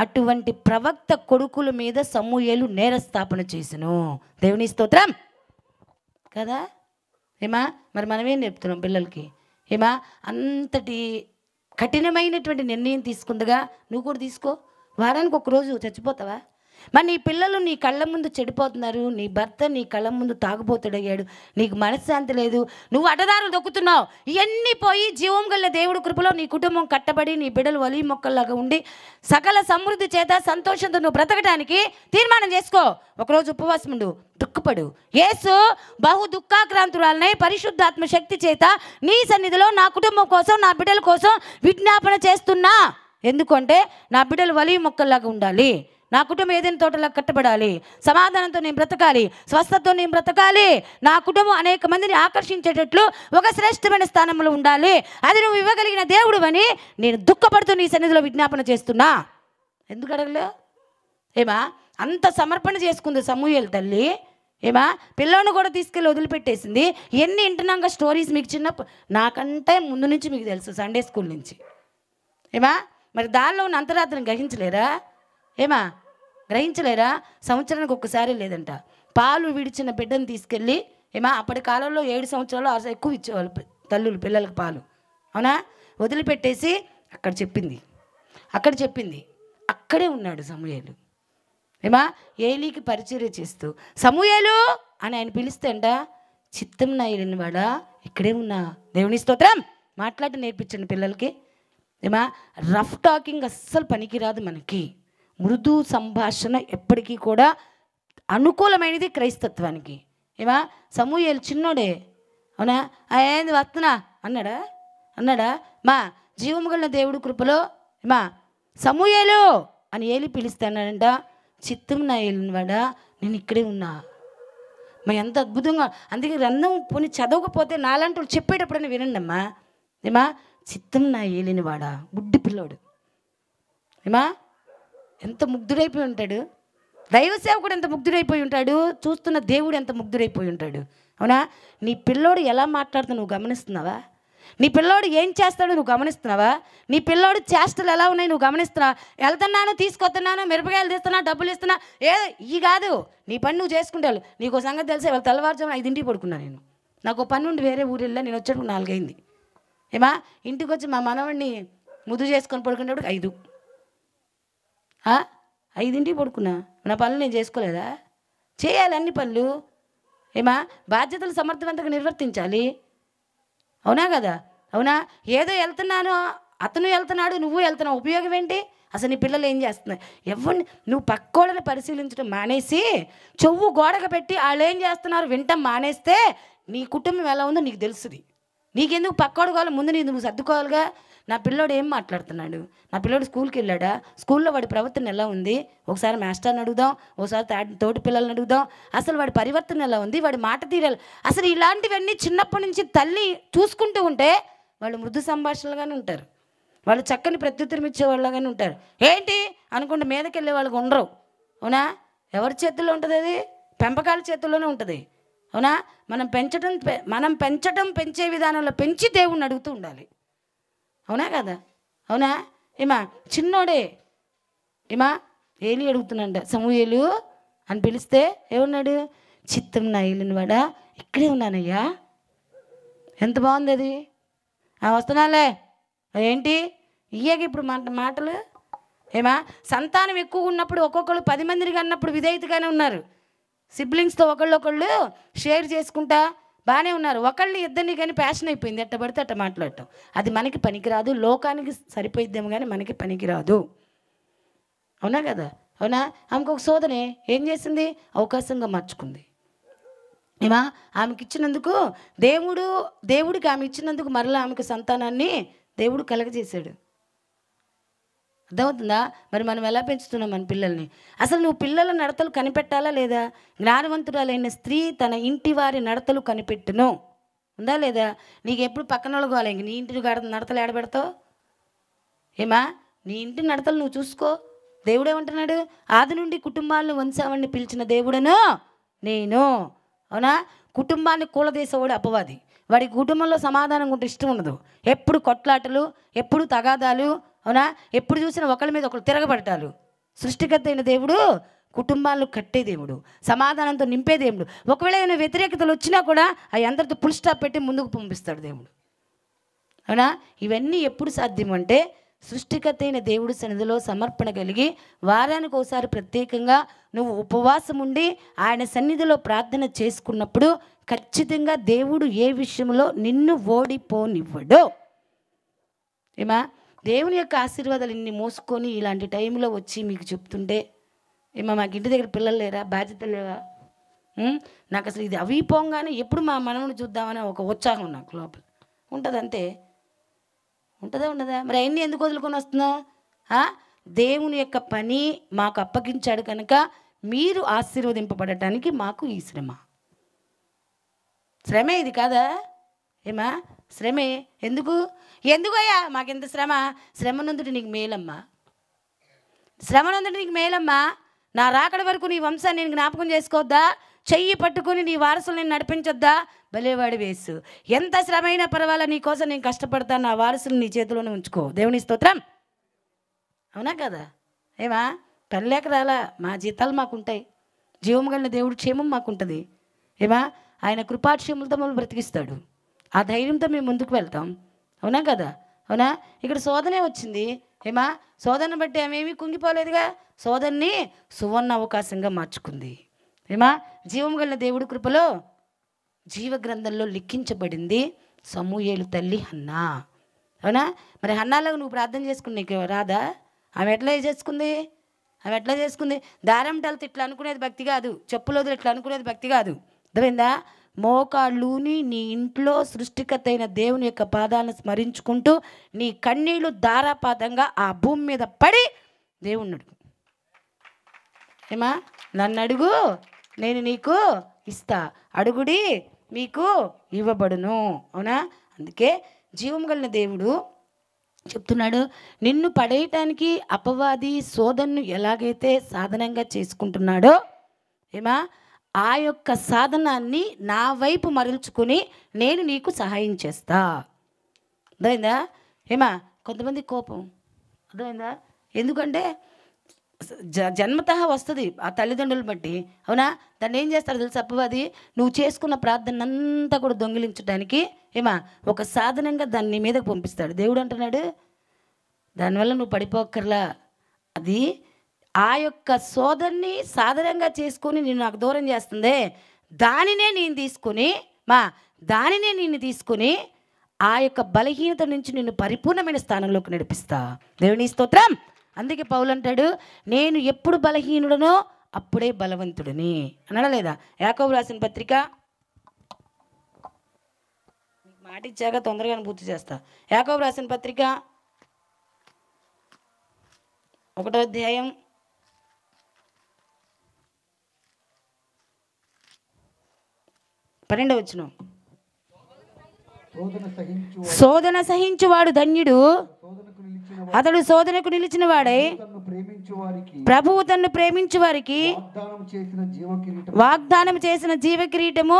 అటువంటి ప్రవక్త కొడుకుల మీద సమూహేలు నేరస్థాపన చేసను దేవుని స్తోత్రం కదా ఏమా మరి మనమేం నేర్పుతున్నాం పిల్లలకి ఏమా అంతటి కఠినమైనటువంటి నిర్ణయం తీసుకుందగా నువ్వు కూడా తీసుకో వారానికి ఒకరోజు చచ్చిపోతావా మరి నీ పిల్లలు నీ కళ్ళ ముందు చెడిపోతున్నారు నీ భర్త నీ కళ్ళ ముందు తాగుబోతుడయ్యాడు నీకు మనశ్శాంతి లేదు నువ్వు అటదారులు దొక్కుతున్నావు ఇవన్నీ పోయి జీవం గల దేవుడు కృపలో నీ కుటుంబం కట్టబడి నీ బిడ్డలు వలి మొక్కల్లాగా ఉండి సకల సమృద్ధి చేత సంతోషంతో నువ్వు బ్రతకడానికి తీర్మానం చేసుకో ఒకరోజు ఉపవాసం ఉండు దుఃఖపడు ఏసు బహు దుఃఖాక్రాంతురాలనే పరిశుద్ధాత్మ శక్తి చేత నీ సన్నిధిలో నా కుటుంబం కోసం నా బిడ్డల కోసం విజ్ఞాపన చేస్తున్నా ఎందుకంటే నా బిడ్డలు వలి మొక్కల్లాగా ఉండాలి నా కుటుంబం ఏదైనా తోటలో కట్టబడాలి సమాధానంతో నేను బ్రతకాలి స్వస్థతతో నేను బ్రతకాలి నా కుటుంబం అనేక మందిని ఆకర్షించేటట్లు ఒక శ్రేష్టమైన స్థానంలో ఉండాలి అది నువ్వు ఇవ్వగలిగిన దేవుడు అని నేను దుఃఖపడుతూ నీ సన్నిధిలో విజ్ఞాపన చేస్తున్నా ఎందుకు అడగలే ఏమా అంత సమర్పణ చేసుకుంది సమూహల తల్లి ఏమా పిల్లను కూడా తీసుకెళ్ళి వదిలిపెట్టేసింది ఎన్ని వింటున్నాక స్టోరీస్ మీకు చిన్నప్పుడు నాకంటే ముందు నుంచి మీకు తెలుసు సండే స్కూల్ నుంచి ఏమా మరి దానిలో ఉన్న అంతరాత్రిని గ్రహించలేరా ఏమా గ్రహించలేరా సంవత్సరానికి ఒక్కసారి లేదంట పాలు విడిచిన బిడ్డను తీసుకెళ్ళి ఏమా అప్పటి కాలంలో ఏడు సంవత్సరాలు ఆరు ఎక్కువ ఇచ్చేవాళ్ళు తల్లులు పిల్లలకు పాలు అవునా వదిలిపెట్టేసి అక్కడ చెప్పింది అక్కడ చెప్పింది అక్కడే ఉన్నాడు సమూహలు ఏమా ఏలీకి పరిచర్య చేస్తూ సమూహలు అని ఆయన పిలిస్తే అంట చిత్తం నా వాడా ఇక్కడే ఉన్నా దేవుని స్తోత్రం మాట్లాడి నేర్పించండి పిల్లలకి ఏమా రఫ్ టాకింగ్ అస్సలు పనికిరాదు మనకి మృదు సంభాషణ ఎప్పటికీ కూడా అనుకూలమైనది క్రైస్తత్వానికి ఏమా సమూహలు చిన్నోడే అవునా ఏంది వస్తున్నా అన్నాడా అన్నాడా మా జీవముగల దేవుడు కృపలో మా సమూహలు అని ఏలి అన్నాడంట చిత్తం నా వాడా నేను ఇక్కడే ఉన్నా మా ఎంత అద్భుతంగా అందుకే గ్రంథం పోని చదవకపోతే నాలంటూ చెప్పేటప్పుడు చెప్పేటప్పుడైనా వినండి అమ్మా ఏమా చిత్తం నా ఏలినవాడా గుడ్డి పిల్లోడు ఏమా ఎంత ముగ్ధుడైపోయి ఉంటాడు దైవ సేవకుడు ఎంత ముగ్ధుడైపోయి ఉంటాడు చూస్తున్న దేవుడు ఎంత ముగ్ధుడైపోయి ఉంటాడు అవునా నీ పిల్లోడు ఎలా మాట్లాడుతా నువ్వు గమనిస్తున్నావా నీ పిల్లోడు ఏం చేస్తాడో నువ్వు గమనిస్తున్నావా నీ పిల్లోడు చేష్టలు ఎలా ఉన్నాయి నువ్వు గమనిస్తున్నా వెళ్తున్నాను తీసుకొస్తున్నాను మిరపకాయలు తీస్తున్నా డబ్బులు ఇస్తున్నా ఏ ఈ కాదు నీ పని నువ్వు చేసుకుంటావు నీకు సంగతి తెలిసే వాళ్ళు తెల్లవారుజామున ఐదింటికి పడుకున్నా నేను నాకు పని నుండి వేరే ఊరు వెళ్ళా నేను వచ్చేటప్పుడు నాలుగైంది ఏమా ఇంటికి వచ్చి మా మనవాడిని ముద్దు చేసుకొని పడుకునేటప్పుడు ఐదు ఐదింటికి పడుకున్నా నా పనులు నేను చేసుకోలేదా చేయాలి అన్ని పనులు ఏమా బాధ్యతలు సమర్థవంతంగా నిర్వర్తించాలి అవునా కదా అవునా ఏదో వెళ్తున్నాను అతను వెళ్తున్నాడు నువ్వు వెళ్తున్నావు ఉపయోగం ఏంటి అసలు నీ పిల్లలు ఏం చేస్తున్నాయి ఎవరిని నువ్వు పక్కోళ్ళని పరిశీలించడం మానేసి చెవు గోడకు పెట్టి వాళ్ళు ఏం చేస్తున్నారు వింటం మానేస్తే నీ కుటుంబం ఎలా ఉందో నీకు తెలుసుది నీకెందుకు పక్కోడు కావాలి ముందు నీ నువ్వు సర్దుకోవాలిగా నా పిల్లోడు ఏం మాట్లాడుతున్నాడు నా పిల్లోడు స్కూల్కి వెళ్ళాడా స్కూల్లో వాడి ప్రవర్తన ఎలా ఉంది ఒకసారి మాస్టర్ని అడుగుదాం ఒకసారి తోటి పిల్లల్ని అడుగుదాం అసలు వాడి పరివర్తన ఎలా ఉంది వాడి మాట తీరాలి అసలు ఇలాంటివన్నీ చిన్నప్పటి నుంచి తల్లి చూసుకుంటూ ఉంటే వాళ్ళు మృదు సంభాషణలుగానే ఉంటారు వాళ్ళు చక్కని ప్రత్యుత్తరం ఇచ్చేవాళ్ళగానే ఉంటారు ఏంటి అనుకుంటే మీదకెళ్ళే వాళ్ళకి ఉండరు అవునా ఎవరి చేతుల్లో ఉంటుంది అది పెంపకాల చేతుల్లోనే ఉంటుంది అవునా మనం పెంచడం మనం పెంచడం పెంచే విధానంలో పెంచి దేవుణ్ణి అడుగుతూ ఉండాలి అవునా కదా అవునా ఏమా చిన్నోడే ఏమా ఏలి అడుగుతున్నాడ సమూహేలు అని పిలిస్తే ఏమున్నాడు చిత్తం నా వాడ ఇక్కడే ఉన్నానయ్యా ఎంత బాగుంది అది వస్తున్నాలే ఏంటి ఇయ్యాక ఇప్పుడు మాట మాటలు ఏమా సంతానం ఎక్కువగా ఉన్నప్పుడు ఒక్కొక్కరు పది మందిని కన్నప్పుడు విధేయతగానే ఉన్నారు సిబ్లింగ్స్తో ఒకళ్ళు ఒకళ్ళు షేర్ చేసుకుంటా బాగానే ఉన్నారు ఒకళ్ళు ఇద్దరిని కానీ ప్యాషన్ అయిపోయింది ఎట్ట పడితే అట్ట మాట్లాడటం అది మనకి పనికిరాదు లోకానికి సరిపోయిద్దాము కానీ మనకి పనికిరాదు అవునా కదా అవునా ఆమెకు ఒక సోదనే ఏం చేసింది అవకాశంగా మార్చుకుంది ఏమా ఆమెకి ఇచ్చినందుకు దేవుడు దేవుడికి ఆమె ఇచ్చినందుకు మరలా ఆమెకు సంతానాన్ని దేవుడు కలగజేశాడు అర్థమవుతుందా మరి మనం ఎలా పెంచుతున్నాం మన పిల్లల్ని అసలు నువ్వు పిల్లల నడతలు కనిపెట్టాలా లేదా జ్ఞానవంతురాలైన స్త్రీ తన ఇంటి వారి నడతలు కనిపెట్టును ఉందా లేదా నీకు ఎప్పుడు పక్కన వాళ్ళకోవాలి ఇంక నీ ఇంటి నడతలు ఏడబెడతావు ఏమా నీ ఇంటి నడతలు నువ్వు చూసుకో దేవుడు ఏమంటున్నాడు ఆది నుండి కుటుంబాలను వంశావని పిలిచిన దేవుడను నేను అవునా కుటుంబాన్ని కూలదీసేవాడు అపవాది వాడి కుటుంబంలో సమాధానం ఉంటే ఇష్టం ఉండదు ఎప్పుడు కొట్లాటలు ఎప్పుడు తగాదాలు అవునా ఎప్పుడు చూసినా ఒకళ్ళ మీద ఒకరు తిరగబడటాలు సృష్టికర్త అయిన దేవుడు కుటుంబాలను కట్టే దేవుడు సమాధానంతో నింపే దేవుడు ఒకవేళ ఏమైనా వ్యతిరేకతలు వచ్చినా కూడా ఆ అందరితో పుల్ స్టాప్ పెట్టి ముందుకు పంపిస్తాడు దేవుడు అవునా ఇవన్నీ ఎప్పుడు సాధ్యం అంటే సృష్టికర్త అయిన దేవుడు సన్నిధిలో సమర్పణ కలిగి వారానికి ఒకసారి ప్రత్యేకంగా నువ్వు ఉపవాసం ఉండి ఆయన సన్నిధిలో ప్రార్థన చేసుకున్నప్పుడు ఖచ్చితంగా దేవుడు ఏ విషయంలో నిన్ను ఓడిపోనివ్వడు ఏమా దేవుని యొక్క ఆశీర్వాదాలు ఇన్ని మోసుకొని ఇలాంటి టైంలో వచ్చి మీకు చెప్తుంటే ఏమో మాకు ఇంటి దగ్గర పిల్లలు లేరా బాధ్యత లేవా నాకు అసలు ఇది అవి పోగానే ఎప్పుడు మా మనవుని చూద్దామని ఒక ఉత్సాహం నాకు లోపల ఉంటుంది అంతే ఉంటుందా ఉండదా మరి అవన్నీ ఎందుకు వదులుకొని వస్తున్నావు దేవుని యొక్క పని మాకు అప్పగించాడు కనుక మీరు ఆశీర్వదింపబడటానికి మాకు ఈ శ్రమ శ్రమే ఇది కాదా ఏమా శ్రమే ఎందుకు ఎందుకయ్యా మాకెంత శ్రమ శ్రమ శ్రమనందుడు నీకు మేలమ్మా శ్రమ శ్రమనందుడు నీకు మేలమ్మా నా రాకడ వరకు నీ వంశాన్ని నేను జ్ఞాపకం చేసుకోవద్దా చెయ్యి పట్టుకుని నీ వారసుల్ని నడిపించొద్దా భలేవాడి వేసు ఎంత శ్రమైనా పర్వాలా నీకోసం నేను కష్టపడతాను నా వారసులు నీ చేతిలోనే ఉంచుకో దేవుని స్తోత్రం అవునా కదా ఏమా పని లేక రాలా మా జీతాలు మాకుంటాయి జీవం కలిగిన దేవుడు క్షేమం మాకుంటుంది ఏమా ఆయన కృపాక్షేములతో మమ్మల్ని బ్రతికిస్తాడు ఆ ధైర్యంతో మేము ముందుకు వెళ్తాం అవునా కదా అవునా ఇక్కడ శోధనే వచ్చింది ఏమా శోధన బట్టి ఏమేమి కుంగిపోలేదుగా శోధన్ని సువర్ణ అవకాశంగా మార్చుకుంది ఏమా జీవం గల దేవుడి కృపలో జీవ గ్రంథంలో లిఖించబడింది సమూయేలు తల్లి హన్నా అవునా మరి హన్నాలో నువ్వు ప్రార్థన చేసుకుని రాదా ఆమె ఎట్లా చేసుకుంది ఆమె ఎట్లా చేసుకుంది దారం టల్త్ ఇట్లా అనుకునేది భక్తి కాదు చెప్పులోదులు ఇట్లా అనుకునేది భక్తి కాదు అర్థమైందా మోకాళ్ళూని నీ ఇంట్లో సృష్టికతైన దేవుని యొక్క పాదాలను స్మరించుకుంటూ నీ కన్నీళ్లు ధారాపాతంగా ఆ భూమి మీద పడి దేవుణ్ణి అడుగు ఏమా నన్ను అడుగు నేను నీకు ఇస్తా అడుగుడి మీకు ఇవ్వబడును అవునా అందుకే జీవం కలిగిన దేవుడు చెప్తున్నాడు నిన్ను పడేయటానికి అపవాది సోదన్ను ఎలాగైతే సాధనంగా చేసుకుంటున్నాడో ఏమా ఆ యొక్క సాధనాన్ని నా వైపు మరల్చుకుని నేను నీకు సహాయం చేస్తా అర్థమైందా ఏమా కొంతమంది కోపం అర్థమైందా ఎందుకంటే జ జన్మత వస్తుంది ఆ తల్లిదండ్రులు బట్టి అవునా దాన్ని ఏం చేస్తారు తెలుసు అప్పవాది నువ్వు చేసుకున్న ప్రార్థన అంతా కూడా దొంగిలించడానికి ఏమా ఒక సాధనంగా దాన్ని మీదకు పంపిస్తాడు దేవుడు అంటున్నాడు దానివల్ల నువ్వు పడిపోకర్లా అది ఆ యొక్క సోదరిని సాధారణంగా చేసుకొని నేను నాకు దూరం చేస్తుంది దానినే నేను తీసుకుని మా దానినే నేను తీసుకుని ఆ యొక్క బలహీనత నుంచి నిన్ను పరిపూర్ణమైన స్థానంలోకి నడిపిస్తా దేవుని స్తోత్రం అందుకే పౌలు అంటాడు నేను ఎప్పుడు బలహీనుడనో అప్పుడే బలవంతుడిని అనడలేదా యాకోబు రాసిన పత్రిక మాట ఇచ్చాక తొందరగా పూర్తి చేస్తా యాకోబు రాసిన పత్రిక ఒకటో అధ్యాయం పన్నెండవ వచ్చిన శోధన సహించువాడు ధన్యుడు అతడు శోధనకు నిలిచిన వాడై ప్రభువు తన్ను ప్రేమించు వారికి వాగ్దానం చేసిన జీవ కిరీటము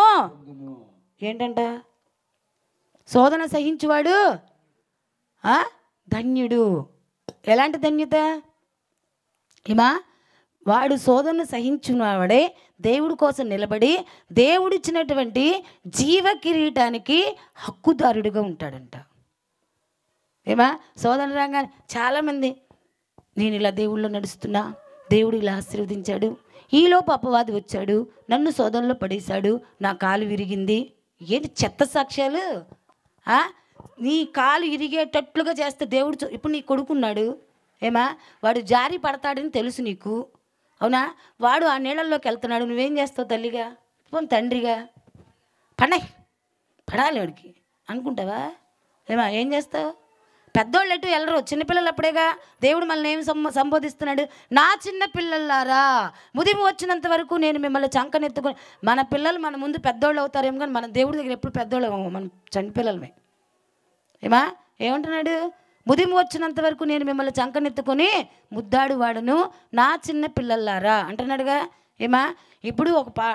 ఏంటంట శోధన సహించువాడు ధన్యుడు ఎలాంటి ధన్యత ఏమా వాడు శోధన సహించినవాడే దేవుడి కోసం నిలబడి దేవుడిచ్చినటువంటి జీవ కిరీటానికి హక్కుదారుడిగా ఉంటాడంట ఏమా శోధన రాగానే చాలామంది నేను ఇలా దేవుళ్ళు నడుస్తున్నా దేవుడు ఇలా ఆశీర్వదించాడు ఈలోపు అపవాది వచ్చాడు నన్ను శోధనలో పడేశాడు నా కాలు విరిగింది ఏంటి చెత్త సాక్ష్యాలు నీ కాలు ఇరిగేటట్లుగా చేస్తే దేవుడు ఇప్పుడు నీ కొడుకున్నాడు ఏమా వాడు జారి పడతాడని తెలుసు నీకు అవునా వాడు ఆ నీళ్ళల్లోకి వెళ్తున్నాడు నువ్వేం చేస్తావు తల్లిగా పోని తండ్రిగా పడాయి పడాలి వాడికి అనుకుంటావా ఏమా ఏం చేస్తావు పెద్దోళ్ళు ఎటు వెళ్ళరు చిన్నపిల్లలు అప్పుడేగా దేవుడు మనల్ని ఏం సంబోధిస్తున్నాడు నా చిన్న పిల్లలారా ముదిమి వచ్చినంత వరకు నేను మిమ్మల్ని చంకనెత్తుకుని మన పిల్లలు మన ముందు పెద్దోళ్ళు అవుతారేమో కానీ మన దేవుడి దగ్గర ఎప్పుడు పెద్దోళ్ళు మనం చిన్నపిల్లలమే ఏమా ఏమంటున్నాడు ముదిమి వచ్చినంత వరకు నేను మిమ్మల్ని చంకనెత్తుకొని ముద్దాడు వాడును నా చిన్న పిల్లలారా అంటున్నాడుగా ఏమా ఇప్పుడు ఒక పా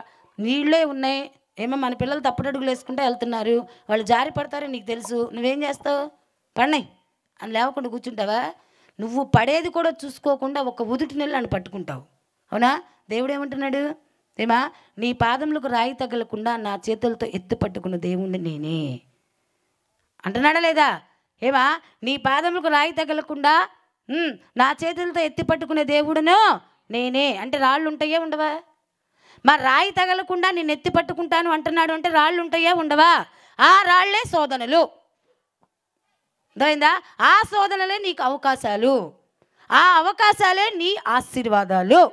నీళ్ళే ఉన్నాయి ఏమో మన పిల్లలు తప్పుడడుగులు వేసుకుంటే వెళ్తున్నారు వాళ్ళు జారి పడతారు నీకు తెలుసు నువ్వేం చేస్తావు పడినాయి అని లేవకుండా కూర్చుంటావా నువ్వు పడేది కూడా చూసుకోకుండా ఒక ఉదుటి నెల అని పట్టుకుంటావు అవునా దేవుడు ఏమంటున్నాడు ఏమా నీ పాదములకు రాయి తగలకుండా నా చేతులతో ఎత్తు పట్టుకున్న దేవుణ్ణి నేనే అంటున్నాడా లేదా ఏమా నీ పాదములకు రాయి తగలకుండా నా చేతులతో ఎత్తి పట్టుకునే దేవుడును నేనే అంటే రాళ్ళు ఉంటాయే ఉండవా మా రాయి తగలకుండా నేను ఎత్తి పట్టుకుంటాను అంటున్నాడు అంటే రాళ్ళు ఉంటాయే ఉండవా ఆ రాళ్లే శోధనలు అర్థమైందా ఆ శోధనలే నీకు అవకాశాలు ఆ అవకాశాలే నీ ఆశీర్వాదాలు